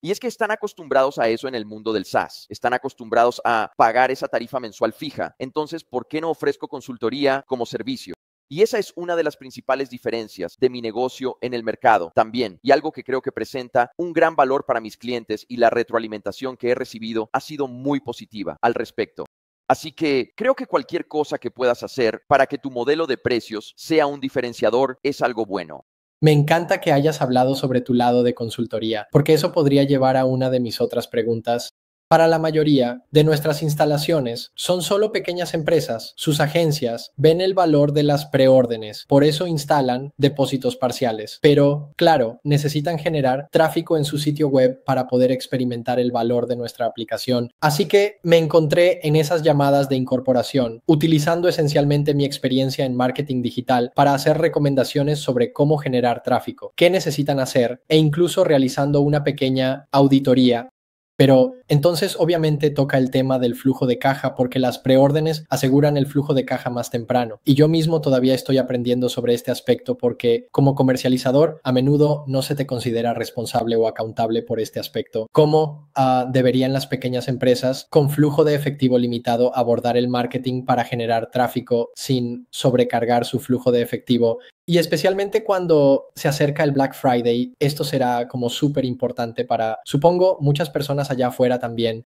Y es que están acostumbrados a eso en el mundo del SaaS. Están acostumbrados a pagar esa tarifa mensual fija. Entonces, ¿por qué no ofrezco consultoría como servicio? Y esa es una de las principales diferencias de mi negocio en el mercado también, y algo que creo que presenta un gran valor para mis clientes y la retroalimentación que he recibido ha sido muy positiva al respecto. Así que creo que cualquier cosa que puedas hacer para que tu modelo de precios sea un diferenciador es algo bueno.
Me encanta que hayas hablado sobre tu lado de consultoría, porque eso podría llevar a una de mis otras preguntas, para la mayoría de nuestras instalaciones son solo pequeñas empresas, sus agencias ven el valor de las preórdenes, por eso instalan depósitos parciales, pero claro, necesitan generar tráfico en su sitio web para poder experimentar el valor de nuestra aplicación. Así que me encontré en esas llamadas de incorporación, utilizando esencialmente mi experiencia en marketing digital para hacer recomendaciones sobre cómo generar tráfico, qué necesitan hacer e incluso realizando una pequeña auditoría pero entonces obviamente toca el tema del flujo de caja porque las preórdenes aseguran el flujo de caja más temprano. Y yo mismo todavía estoy aprendiendo sobre este aspecto porque como comercializador a menudo no se te considera responsable o accountable por este aspecto. ¿Cómo ah, deberían las pequeñas empresas con flujo de efectivo limitado abordar el marketing para generar tráfico sin sobrecargar su flujo de efectivo y especialmente cuando se acerca el Black Friday, esto será como súper importante para, supongo, muchas personas allá afuera también.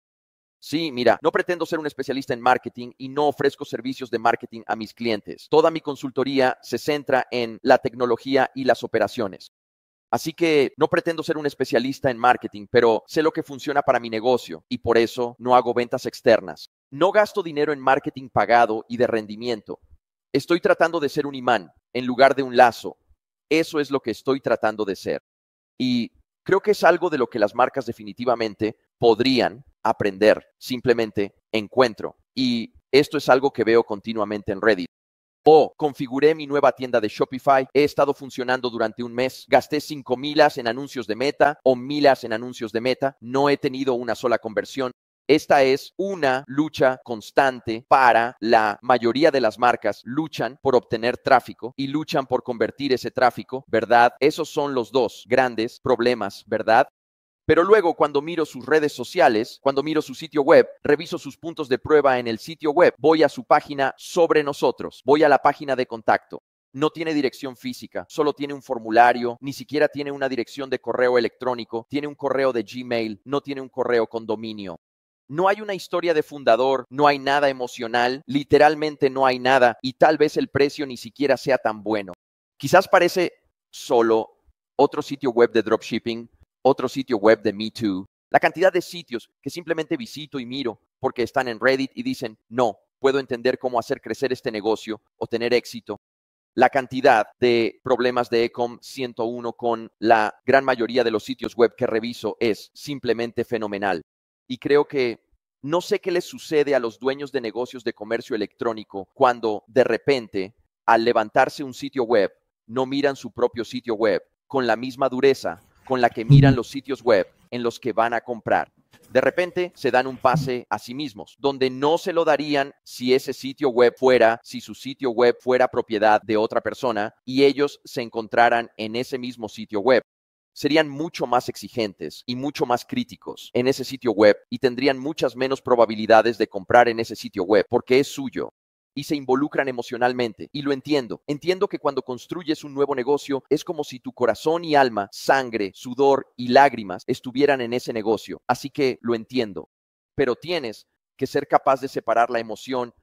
Sí, mira, no pretendo ser un especialista en marketing y no ofrezco servicios de marketing a mis clientes. Toda mi consultoría se centra en la tecnología y las operaciones. Así que no pretendo ser un especialista en marketing, pero sé lo que funciona para mi negocio y por eso no hago ventas externas. No gasto dinero en marketing pagado y de rendimiento. Estoy tratando de ser un imán en lugar de un lazo. Eso es lo que estoy tratando de ser. Y Creo que es algo de lo que las marcas definitivamente podrían aprender. Simplemente encuentro. Y esto es algo que veo continuamente en Reddit. O configuré mi nueva tienda de Shopify, he estado funcionando durante un mes, gasté 5 milas en anuncios de meta o milas en anuncios de meta, no he tenido una sola conversión, esta es una lucha constante para la mayoría de las marcas. Luchan por obtener tráfico y luchan por convertir ese tráfico, ¿verdad? Esos son los dos grandes problemas, ¿verdad? Pero luego cuando miro sus redes sociales, cuando miro su sitio web, reviso sus puntos de prueba en el sitio web, voy a su página sobre nosotros, voy a la página de contacto. No tiene dirección física, solo tiene un formulario, ni siquiera tiene una dirección de correo electrónico, tiene un correo de Gmail, no tiene un correo con dominio. No hay una historia de fundador, no hay nada emocional, literalmente no hay nada y tal vez el precio ni siquiera sea tan bueno. Quizás parece solo otro sitio web de dropshipping, otro sitio web de Me Too, la cantidad de sitios que simplemente visito y miro porque están en Reddit y dicen, no, puedo entender cómo hacer crecer este negocio o tener éxito. La cantidad de problemas de ECOM 101 con la gran mayoría de los sitios web que reviso es simplemente fenomenal y creo que no sé qué les sucede a los dueños de negocios de comercio electrónico cuando de repente, al levantarse un sitio web, no miran su propio sitio web con la misma dureza con la que miran los sitios web en los que van a comprar. De repente se dan un pase a sí mismos, donde no se lo darían si ese sitio web fuera, si su sitio web fuera propiedad de otra persona y ellos se encontraran en ese mismo sitio web serían mucho más exigentes y mucho más críticos en ese sitio web y tendrían muchas menos probabilidades de comprar en ese sitio web porque es suyo y se involucran emocionalmente. Y lo entiendo. Entiendo que cuando construyes un nuevo negocio es como si tu corazón y alma, sangre, sudor y lágrimas estuvieran en ese negocio. Así que lo entiendo. Pero tienes que ser capaz de separar la emoción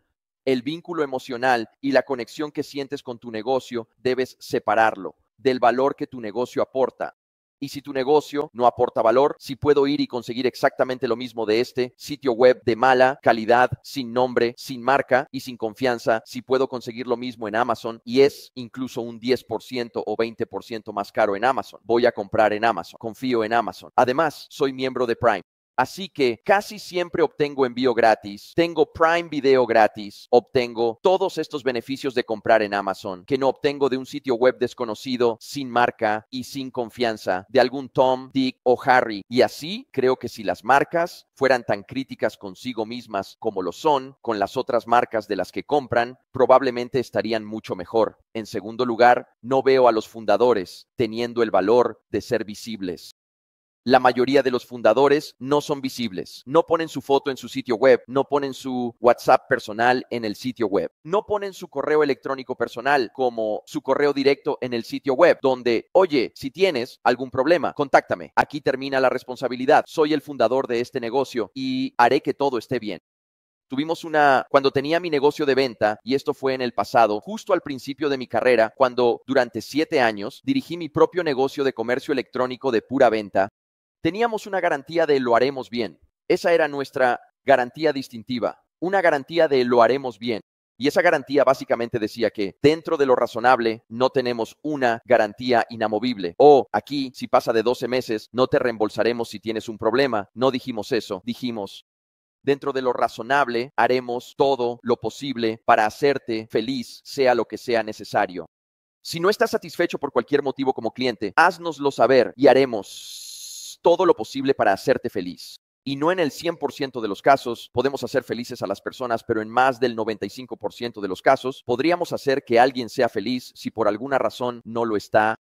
el vínculo emocional y la conexión que sientes con tu negocio debes separarlo del valor que tu negocio aporta. Y si tu negocio no aporta valor, si puedo ir y conseguir exactamente lo mismo de este sitio web de mala calidad, sin nombre, sin marca y sin confianza, si puedo conseguir lo mismo en Amazon y es incluso un 10% o 20% más caro en Amazon, voy a comprar en Amazon, confío en Amazon. Además, soy miembro de Prime. Así que casi siempre obtengo envío gratis, tengo Prime Video gratis, obtengo todos estos beneficios de comprar en Amazon que no obtengo de un sitio web desconocido, sin marca y sin confianza, de algún Tom, Dick o Harry. Y así creo que si las marcas fueran tan críticas consigo mismas como lo son con las otras marcas de las que compran, probablemente estarían mucho mejor. En segundo lugar, no veo a los fundadores teniendo el valor de ser visibles la mayoría de los fundadores no son visibles, no ponen su foto en su sitio web, no ponen su WhatsApp personal en el sitio web, no ponen su correo electrónico personal como su correo directo en el sitio web, donde, oye, si tienes algún problema, contáctame. Aquí termina la responsabilidad. Soy el fundador de este negocio y haré que todo esté bien. Tuvimos una, cuando tenía mi negocio de venta, y esto fue en el pasado, justo al principio de mi carrera, cuando durante siete años dirigí mi propio negocio de comercio electrónico de pura venta, teníamos una garantía de lo haremos bien. Esa era nuestra garantía distintiva, una garantía de lo haremos bien. Y esa garantía básicamente decía que dentro de lo razonable no tenemos una garantía inamovible. O aquí, si pasa de 12 meses, no te reembolsaremos si tienes un problema. No dijimos eso, dijimos... Dentro de lo razonable haremos todo lo posible para hacerte feliz, sea lo que sea necesario. Si no estás satisfecho por cualquier motivo como cliente, haznoslo saber y haremos todo lo posible para hacerte feliz. Y no en el 100% de los casos podemos hacer felices a las personas, pero en más del 95% de los casos podríamos hacer que alguien sea feliz si por alguna razón no lo está.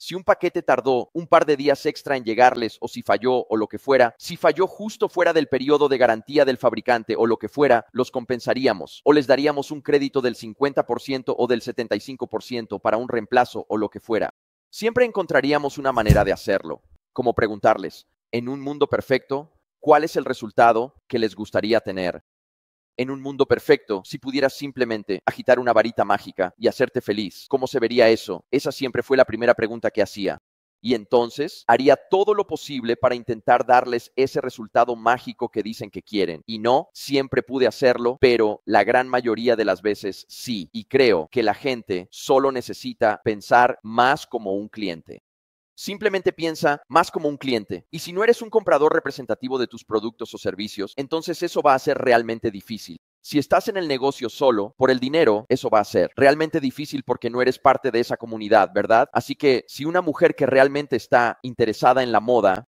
Si un paquete tardó un par de días extra en llegarles o si falló o lo que fuera, si falló justo fuera del periodo de garantía del fabricante o lo que fuera, los compensaríamos o les daríamos un crédito del 50% o del 75% para un reemplazo o lo que fuera. Siempre encontraríamos una manera de hacerlo como preguntarles, en un mundo perfecto, ¿cuál es el resultado que les gustaría tener? En un mundo perfecto, si pudieras simplemente agitar una varita mágica y hacerte feliz, ¿cómo se vería eso? Esa siempre fue la primera pregunta que hacía. Y entonces haría todo lo posible para intentar darles ese resultado mágico que dicen que quieren. Y no, siempre pude hacerlo, pero la gran mayoría de las veces sí. Y creo que la gente solo necesita pensar más como un cliente. Simplemente piensa más como un cliente. Y si no eres un comprador representativo de tus productos o servicios, entonces eso va a ser realmente difícil. Si estás en el negocio solo, por el dinero, eso va a ser realmente difícil porque no eres parte de esa comunidad, ¿verdad? Así que si una mujer que realmente está interesada en la moda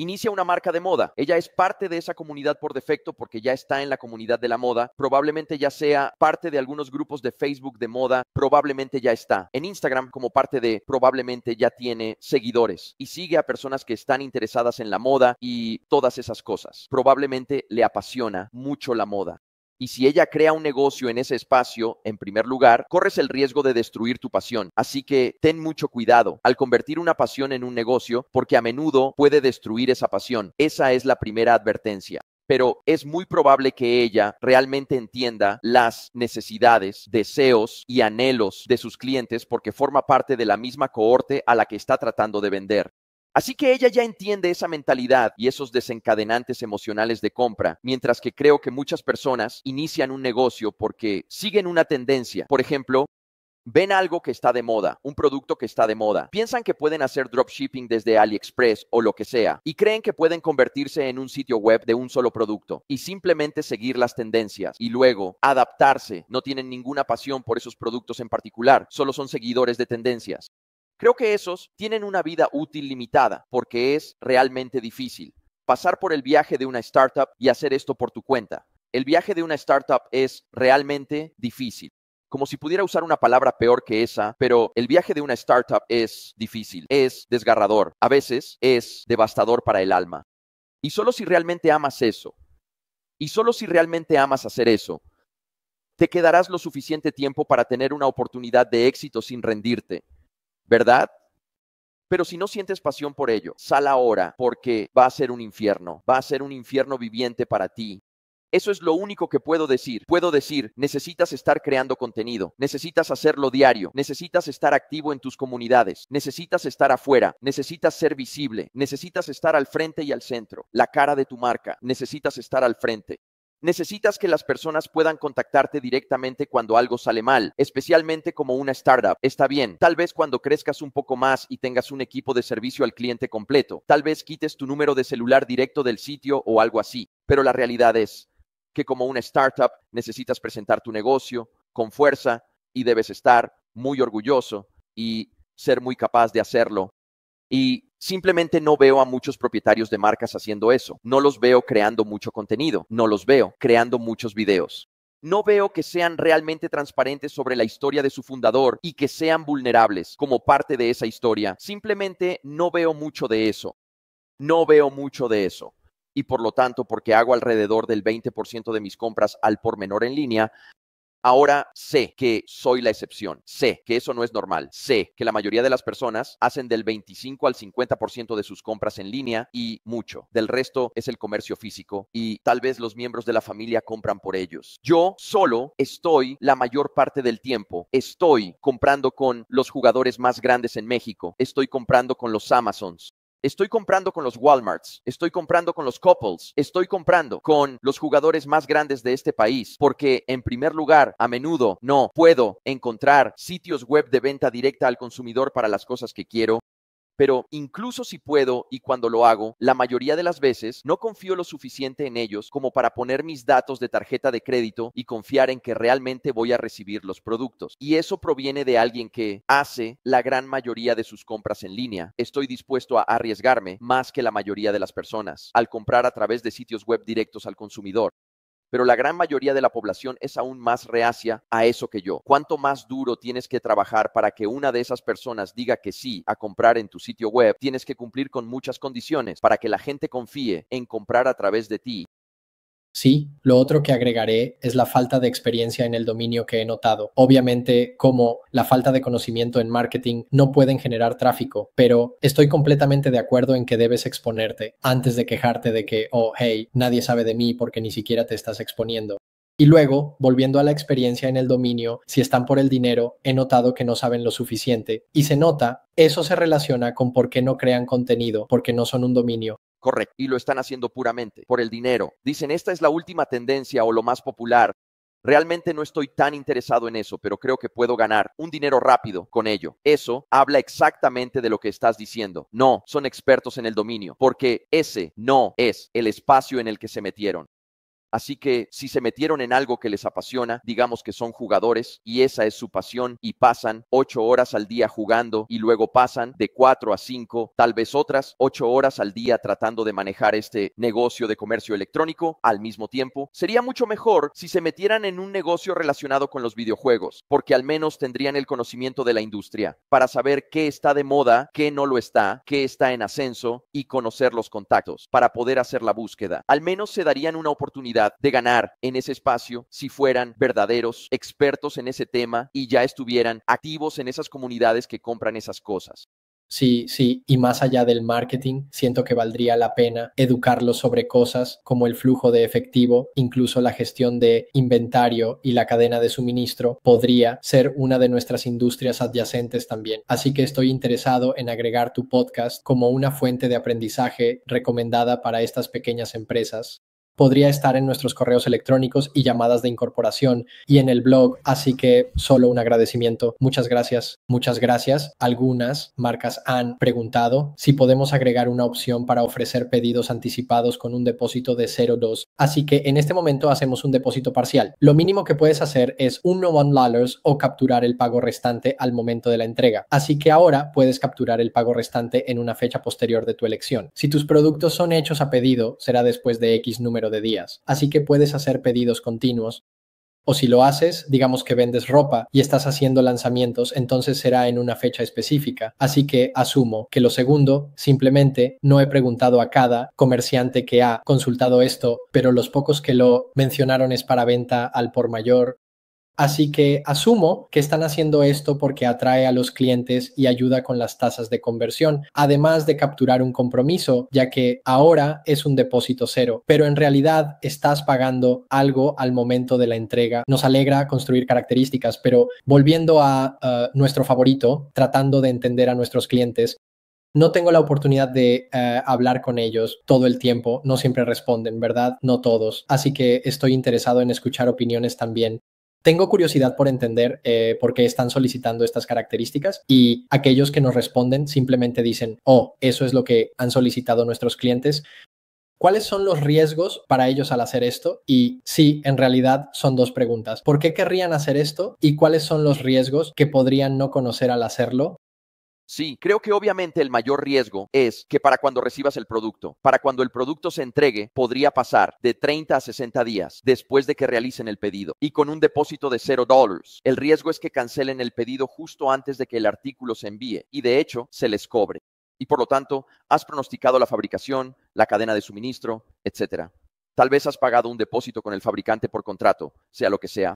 inicia una marca de moda. Ella es parte de esa comunidad por defecto porque ya está en la comunidad de la moda, probablemente ya sea parte de algunos grupos de Facebook de moda, probablemente ya está en Instagram como parte de probablemente ya tiene seguidores y sigue a personas que están interesadas en la moda y todas esas cosas. Probablemente le apasiona mucho la moda. Y si ella crea un negocio en ese espacio, en primer lugar, corres el riesgo de destruir tu pasión. Así que ten mucho cuidado al convertir una pasión en un negocio, porque a menudo puede destruir esa pasión. Esa es la primera advertencia pero es muy probable que ella realmente entienda las necesidades, deseos y anhelos de sus clientes porque forma parte de la misma cohorte a la que está tratando de vender. Así que ella ya entiende esa mentalidad y esos desencadenantes emocionales de compra, mientras que creo que muchas personas inician un negocio porque siguen una tendencia. Por ejemplo, Ven algo que está de moda, un producto que está de moda. Piensan que pueden hacer dropshipping desde AliExpress o lo que sea y creen que pueden convertirse en un sitio web de un solo producto y simplemente seguir las tendencias y luego adaptarse. No tienen ninguna pasión por esos productos en particular, solo son seguidores de tendencias. Creo que esos tienen una vida útil limitada porque es realmente difícil pasar por el viaje de una startup y hacer esto por tu cuenta. El viaje de una startup es realmente difícil. Como si pudiera usar una palabra peor que esa, pero el viaje de una startup es difícil, es desgarrador, a veces es devastador para el alma. Y solo si realmente amas eso, y solo si realmente amas hacer eso, te quedarás lo suficiente tiempo para tener una oportunidad de éxito sin rendirte, ¿verdad? Pero si no sientes pasión por ello, sal ahora porque va a ser un infierno, va a ser un infierno viviente para ti. Eso es lo único que puedo decir. Puedo decir, necesitas estar creando contenido, necesitas hacerlo diario, necesitas estar activo en tus comunidades, necesitas estar afuera, necesitas ser visible, necesitas estar al frente y al centro, la cara de tu marca, necesitas estar al frente. Necesitas que las personas puedan contactarte directamente cuando algo sale mal, especialmente como una startup. Está bien, tal vez cuando crezcas un poco más y tengas un equipo de servicio al cliente completo, tal vez quites tu número de celular directo del sitio o algo así. Pero la realidad es que como una startup necesitas presentar tu negocio con fuerza y debes estar muy orgulloso y ser muy capaz de hacerlo. Y Simplemente no veo a muchos propietarios de marcas haciendo eso. No los veo creando mucho contenido. No los veo creando muchos videos. No veo que sean realmente transparentes sobre la historia de su fundador y que sean vulnerables como parte de esa historia. Simplemente no veo mucho de eso. No veo mucho de eso. Y por lo tanto, porque hago alrededor del 20% de mis compras al por menor en línea, Ahora sé que soy la excepción, sé que eso no es normal, sé que la mayoría de las personas hacen del 25 al 50% de sus compras en línea y mucho. Del resto es el comercio físico y tal vez los miembros de la familia compran por ellos. Yo solo estoy la mayor parte del tiempo, estoy comprando con los jugadores más grandes en México, estoy comprando con los Amazons, Estoy comprando con los Walmarts, estoy comprando con los Couples, estoy comprando con los jugadores más grandes de este país, porque en primer lugar, a menudo no puedo encontrar sitios web de venta directa al consumidor para las cosas que quiero pero incluso si puedo y cuando lo hago, la mayoría de las veces no confío lo suficiente en ellos como para poner mis datos de tarjeta de crédito y confiar en que realmente voy a recibir los productos. Y eso proviene de alguien que hace la gran mayoría de sus compras en línea. Estoy dispuesto a arriesgarme más que la mayoría de las personas al comprar a través de sitios web directos al consumidor pero la gran mayoría de la población es aún más reacia a eso que yo. Cuanto más duro tienes que trabajar para que una de esas personas diga que sí a comprar en tu sitio web? Tienes que cumplir con muchas condiciones para que la gente confíe en comprar a través de ti
Sí, lo otro que
agregaré es la falta de experiencia
en el dominio que he notado. Obviamente, como la falta de conocimiento en marketing no pueden generar tráfico, pero estoy completamente de acuerdo en que debes exponerte antes de quejarte de que, oh, hey, nadie sabe de mí porque ni siquiera te estás exponiendo. Y luego, volviendo a la experiencia en el dominio, si están por el dinero, he notado que no saben lo suficiente. Y se nota, eso se relaciona con por qué no crean contenido, porque no son un dominio.
Correcto. Y lo están haciendo puramente por el dinero. Dicen, esta es la última tendencia o lo más popular. Realmente no estoy tan interesado en eso, pero creo que puedo ganar un dinero rápido con ello. Eso habla exactamente de lo que estás diciendo. No, son expertos en el dominio, porque ese no es el espacio en el que se metieron. Así que si se metieron en algo que les apasiona, digamos que son jugadores y esa es su pasión y pasan ocho horas al día jugando y luego pasan de cuatro a cinco, tal vez otras ocho horas al día tratando de manejar este negocio de comercio electrónico al mismo tiempo, sería mucho mejor si se metieran en un negocio relacionado con los videojuegos, porque al menos tendrían el conocimiento de la industria para saber qué está de moda, qué no lo está, qué está en ascenso y conocer los contactos para poder hacer la búsqueda. Al menos se darían una oportunidad de ganar en ese espacio si fueran verdaderos expertos en ese tema y ya estuvieran activos en esas comunidades que compran esas cosas.
Sí, sí, y más allá del marketing, siento que valdría la pena educarlos sobre cosas como el flujo de efectivo, incluso la gestión de inventario y la cadena de suministro podría ser una de nuestras industrias adyacentes también. Así que estoy interesado en agregar tu podcast como una fuente de aprendizaje recomendada para estas pequeñas empresas podría estar en nuestros correos electrónicos y llamadas de incorporación y en el blog. Así que solo un agradecimiento. Muchas gracias, muchas gracias. Algunas marcas han preguntado si podemos agregar una opción para ofrecer pedidos anticipados con un depósito de 0.2. Así que en este momento hacemos un depósito parcial. Lo mínimo que puedes hacer es un no one dollars o capturar el pago restante al momento de la entrega. Así que ahora puedes capturar el pago restante en una fecha posterior de tu elección. Si tus productos son hechos a pedido, será después de X número de días, así que puedes hacer pedidos continuos. O si lo haces, digamos que vendes ropa y estás haciendo lanzamientos, entonces será en una fecha específica. Así que asumo que lo segundo, simplemente no he preguntado a cada comerciante que ha consultado esto, pero los pocos que lo mencionaron es para venta al por mayor Así que asumo que están haciendo esto porque atrae a los clientes y ayuda con las tasas de conversión, además de capturar un compromiso, ya que ahora es un depósito cero, pero en realidad estás pagando algo al momento de la entrega. Nos alegra construir características, pero volviendo a nuestro favorito, tratando de entender a nuestros clientes, no tengo la oportunidad de eh, hablar con ellos todo el tiempo, no siempre responden, ¿verdad? No todos. Así que estoy interesado en escuchar opiniones también tengo curiosidad por entender eh, por qué están solicitando estas características y aquellos que nos responden simplemente dicen, oh, eso es lo que han solicitado nuestros clientes. ¿Cuáles son los riesgos para ellos al hacer esto? Y sí, en realidad son dos preguntas. ¿Por qué querrían hacer esto? ¿Y cuáles son los riesgos que podrían no conocer al hacerlo?
Sí, creo que obviamente el mayor riesgo es que para cuando recibas el producto, para cuando el producto se entregue, podría pasar de 30 a 60 días después de que realicen el pedido y con un depósito de 0 dólares. El riesgo es que cancelen el pedido justo antes de que el artículo se envíe y de hecho se les cobre. Y por lo tanto, has pronosticado la fabricación, la cadena de suministro, etc. Tal vez has pagado un depósito con el fabricante por contrato, sea lo que sea,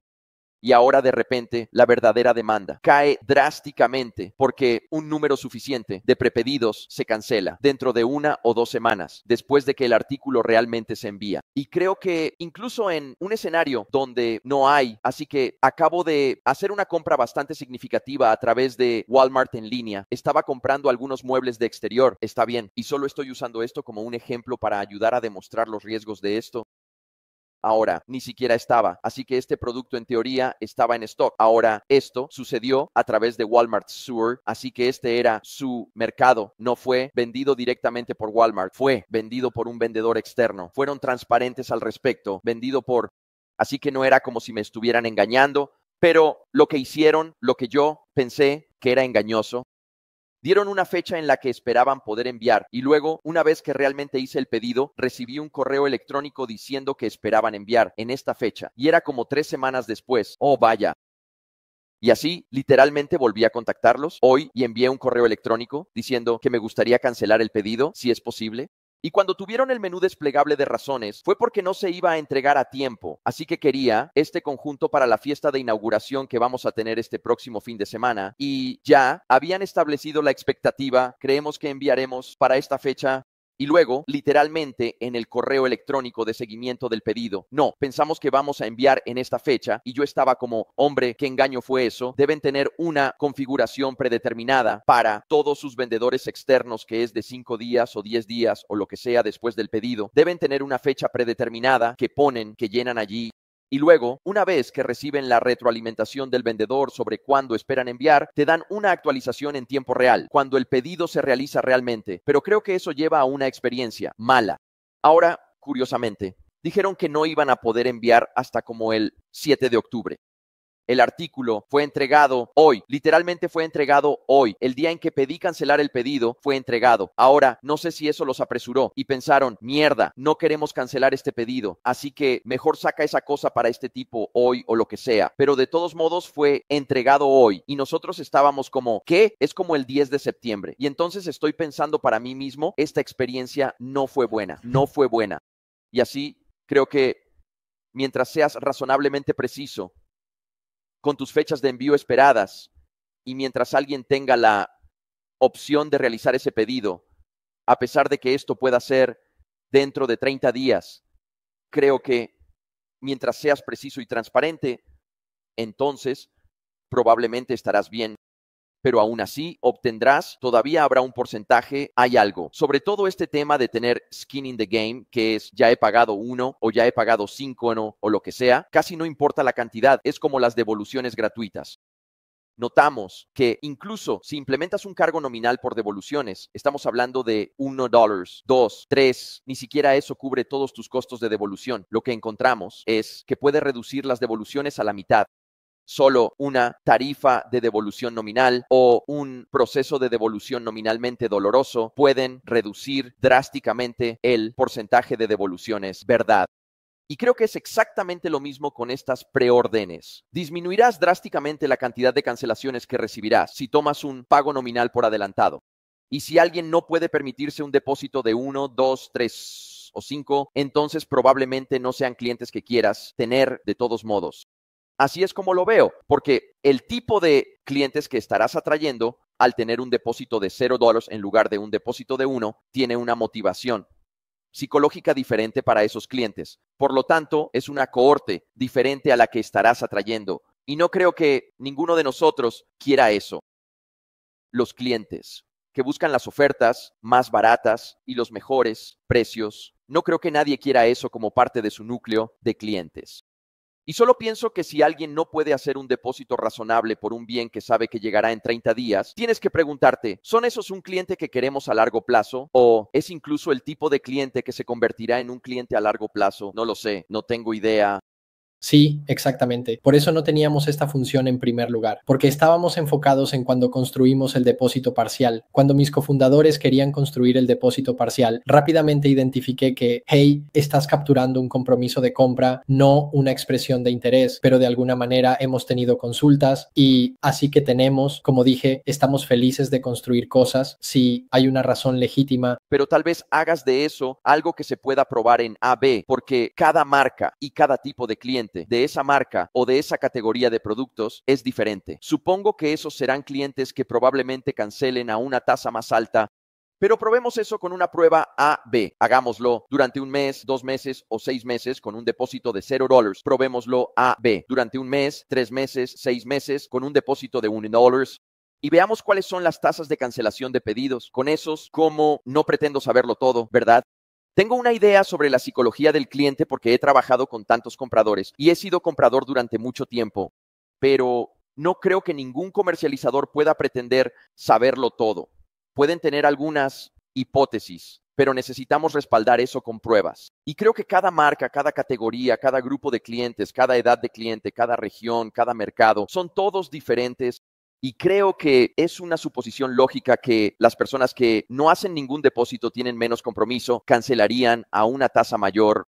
y ahora de repente la verdadera demanda cae drásticamente porque un número suficiente de prepedidos se cancela dentro de una o dos semanas después de que el artículo realmente se envía. Y creo que incluso en un escenario donde no hay, así que acabo de hacer una compra bastante significativa a través de Walmart en línea, estaba comprando algunos muebles de exterior, está bien, y solo estoy usando esto como un ejemplo para ayudar a demostrar los riesgos de esto. Ahora ni siquiera estaba. Así que este producto en teoría estaba en stock. Ahora esto sucedió a través de Walmart Sewer. Así que este era su mercado. No fue vendido directamente por Walmart. Fue vendido por un vendedor externo. Fueron transparentes al respecto. Vendido por... Así que no era como si me estuvieran engañando. Pero lo que hicieron, lo que yo pensé que era engañoso, Dieron una fecha en la que esperaban poder enviar y luego, una vez que realmente hice el pedido, recibí un correo electrónico diciendo que esperaban enviar en esta fecha y era como tres semanas después. Oh, vaya. Y así, literalmente volví a contactarlos hoy y envié un correo electrónico diciendo que me gustaría cancelar el pedido, si es posible. Y cuando tuvieron el menú desplegable de razones, fue porque no se iba a entregar a tiempo, así que quería este conjunto para la fiesta de inauguración que vamos a tener este próximo fin de semana y ya habían establecido la expectativa, creemos que enviaremos para esta fecha y luego literalmente en el correo electrónico de seguimiento del pedido. No, pensamos que vamos a enviar en esta fecha y yo estaba como, hombre, qué engaño fue eso. Deben tener una configuración predeterminada para todos sus vendedores externos que es de cinco días o 10 días o lo que sea después del pedido. Deben tener una fecha predeterminada que ponen, que llenan allí y luego, una vez que reciben la retroalimentación del vendedor sobre cuándo esperan enviar, te dan una actualización en tiempo real, cuando el pedido se realiza realmente. Pero creo que eso lleva a una experiencia mala. Ahora, curiosamente, dijeron que no iban a poder enviar hasta como el 7 de octubre. El artículo fue entregado hoy, literalmente fue entregado hoy. El día en que pedí cancelar el pedido fue entregado. Ahora, no sé si eso los apresuró y pensaron, mierda, no queremos cancelar este pedido, así que mejor saca esa cosa para este tipo hoy o lo que sea. Pero de todos modos fue entregado hoy y nosotros estábamos como, ¿qué? Es como el 10 de septiembre. Y entonces estoy pensando para mí mismo, esta experiencia no fue buena, no fue buena. Y así creo que mientras seas razonablemente preciso, con tus fechas de envío esperadas y mientras alguien tenga la opción de realizar ese pedido, a pesar de que esto pueda ser dentro de 30 días, creo que mientras seas preciso y transparente, entonces probablemente estarás bien pero aún así obtendrás, todavía habrá un porcentaje, hay algo. Sobre todo este tema de tener skin in the game, que es ya he pagado uno o ya he pagado cinco no, o lo que sea, casi no importa la cantidad, es como las devoluciones gratuitas notamos que incluso si implementas un cargo nominal por devoluciones, estamos hablando de 1 dólares, 2, 3, ni siquiera eso cubre todos tus costos de devolución. Lo que encontramos es que puede reducir las devoluciones a la mitad solo una tarifa de devolución nominal o un proceso de devolución nominalmente doloroso pueden reducir drásticamente el porcentaje de devoluciones, ¿verdad? Y creo que es exactamente lo mismo con estas preórdenes. Disminuirás drásticamente la cantidad de cancelaciones que recibirás si tomas un pago nominal por adelantado. Y si alguien no puede permitirse un depósito de 1, 2, 3 o 5, entonces probablemente no sean clientes que quieras tener de todos modos. Así es como lo veo, porque el tipo de clientes que estarás atrayendo al tener un depósito de cero dólares en lugar de un depósito de uno, tiene una motivación psicológica diferente para esos clientes. Por lo tanto, es una cohorte diferente a la que estarás atrayendo. Y no creo que ninguno de nosotros quiera eso. Los clientes que buscan las ofertas más baratas y los mejores precios. No creo que nadie quiera eso como parte de su núcleo de clientes. Y solo pienso que si alguien no puede hacer un depósito razonable por un bien que sabe que llegará en 30 días, tienes que preguntarte, ¿son esos un cliente que queremos a largo plazo? ¿O es incluso el tipo de cliente que se convertirá en un cliente a largo plazo? No lo sé, no tengo idea.
Sí, exactamente. Por eso no teníamos esta función en primer lugar, porque estábamos enfocados en cuando construimos el depósito parcial. Cuando mis cofundadores querían construir el depósito parcial, rápidamente identifiqué que, hey, estás capturando un compromiso de compra, no una expresión de interés, pero de alguna manera hemos tenido consultas y así que tenemos, como dije, estamos felices de construir cosas si hay una razón legítima.
Pero tal vez hagas de eso algo que se pueda probar en AB, porque cada marca y cada tipo de cliente de esa marca o de esa categoría de productos es diferente. Supongo que esos serán clientes que probablemente cancelen a una tasa más alta pero probemos eso con una prueba A-B. Hagámoslo durante un mes, dos meses o seis meses con un depósito de cero dólares. Probémoslo A-B durante un mes, tres meses, seis meses con un depósito de un dólares. Y veamos cuáles son las tasas de cancelación de pedidos. Con esos, como no pretendo saberlo todo, ¿verdad? Tengo una idea sobre la psicología del cliente porque he trabajado con tantos compradores y he sido comprador durante mucho tiempo, pero no creo que ningún comercializador pueda pretender saberlo todo. Pueden tener algunas hipótesis, pero necesitamos respaldar eso con pruebas. Y creo que cada marca, cada categoría, cada grupo de clientes, cada edad de cliente, cada región, cada mercado, son todos diferentes y creo que es una suposición lógica que las personas que no hacen ningún depósito tienen menos compromiso, cancelarían a una tasa mayor.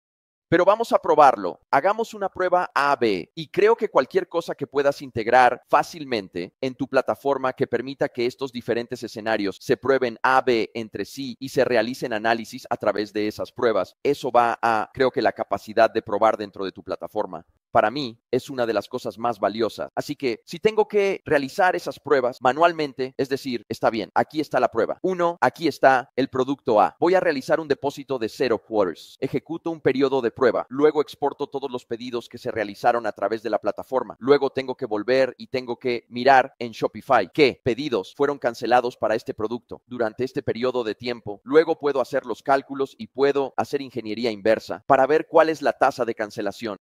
Pero vamos a probarlo. Hagamos una prueba A-B y creo que cualquier cosa que puedas integrar fácilmente en tu plataforma que permita que estos diferentes escenarios se prueben A-B entre sí y se realicen análisis a través de esas pruebas, eso va a, creo que, la capacidad de probar dentro de tu plataforma para mí es una de las cosas más valiosas. Así que si tengo que realizar esas pruebas manualmente, es decir, está bien, aquí está la prueba. Uno, aquí está el producto A. Voy a realizar un depósito de cero quarters. Ejecuto un periodo de prueba. Luego exporto todos los pedidos que se realizaron a través de la plataforma. Luego tengo que volver y tengo que mirar en Shopify qué pedidos fueron cancelados para este producto durante este periodo de tiempo. Luego puedo hacer los cálculos y puedo hacer ingeniería inversa para ver cuál es la tasa de cancelación.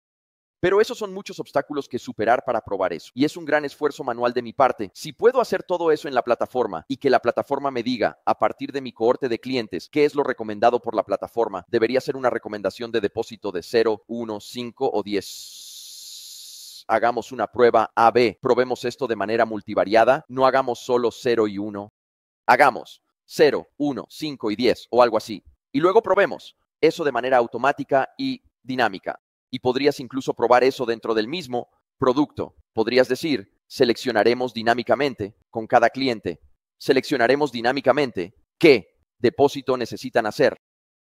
Pero esos son muchos obstáculos que superar para probar eso. Y es un gran esfuerzo manual de mi parte. Si puedo hacer todo eso en la plataforma y que la plataforma me diga, a partir de mi cohorte de clientes, qué es lo recomendado por la plataforma, debería ser una recomendación de depósito de 0, 1, 5 o 10 hagamos una prueba AB, probemos esto de manera multivariada, no hagamos solo 0 y 1, hagamos 0, 1, 5 y 10 o algo así, y luego probemos eso de manera automática y dinámica y podrías incluso probar eso dentro del mismo producto. Podrías decir, seleccionaremos dinámicamente con cada cliente, seleccionaremos dinámicamente qué depósito necesitan hacer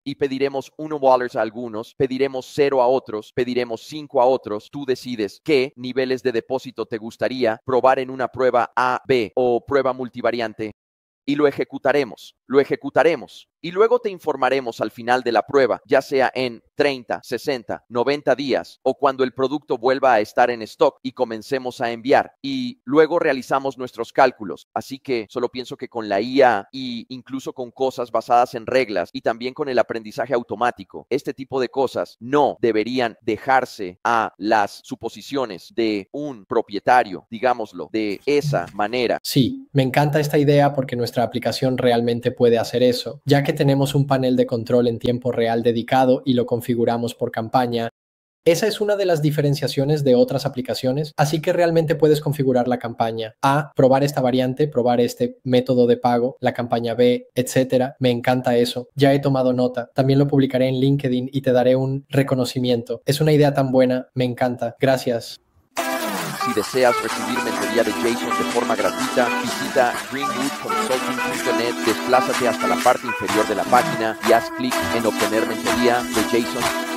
y pediremos uno wallers a algunos, pediremos cero a otros, pediremos cinco a otros. Tú decides qué niveles de depósito te gustaría probar en una prueba A, B o prueba multivariante y lo ejecutaremos, lo ejecutaremos y luego te informaremos al final de la prueba, ya sea en 30, 60, 90 días o cuando el producto vuelva a estar en stock y comencemos a enviar. Y luego realizamos nuestros cálculos. Así que solo pienso que con la IA y incluso con cosas basadas en reglas y también con el aprendizaje automático, este tipo de cosas no deberían dejarse a las suposiciones de un propietario, digámoslo, de esa manera.
Sí, me encanta esta idea porque nuestra aplicación realmente puede hacer eso, ya que tenemos un panel de control en tiempo real dedicado y lo configuramos por campaña, esa es una de las diferenciaciones de otras aplicaciones, así que realmente puedes configurar la campaña A, probar esta variante, probar este método de pago, la campaña B, etcétera. Me encanta eso. Ya he tomado nota. También lo publicaré en LinkedIn y te daré un reconocimiento. Es una idea tan buena, me encanta. Gracias.
Si deseas recibir mentoría de Jason de forma gratuita, visita greenwoodconsulting.net, desplázate hasta la parte inferior de la página y haz clic en obtener mentoría de Jason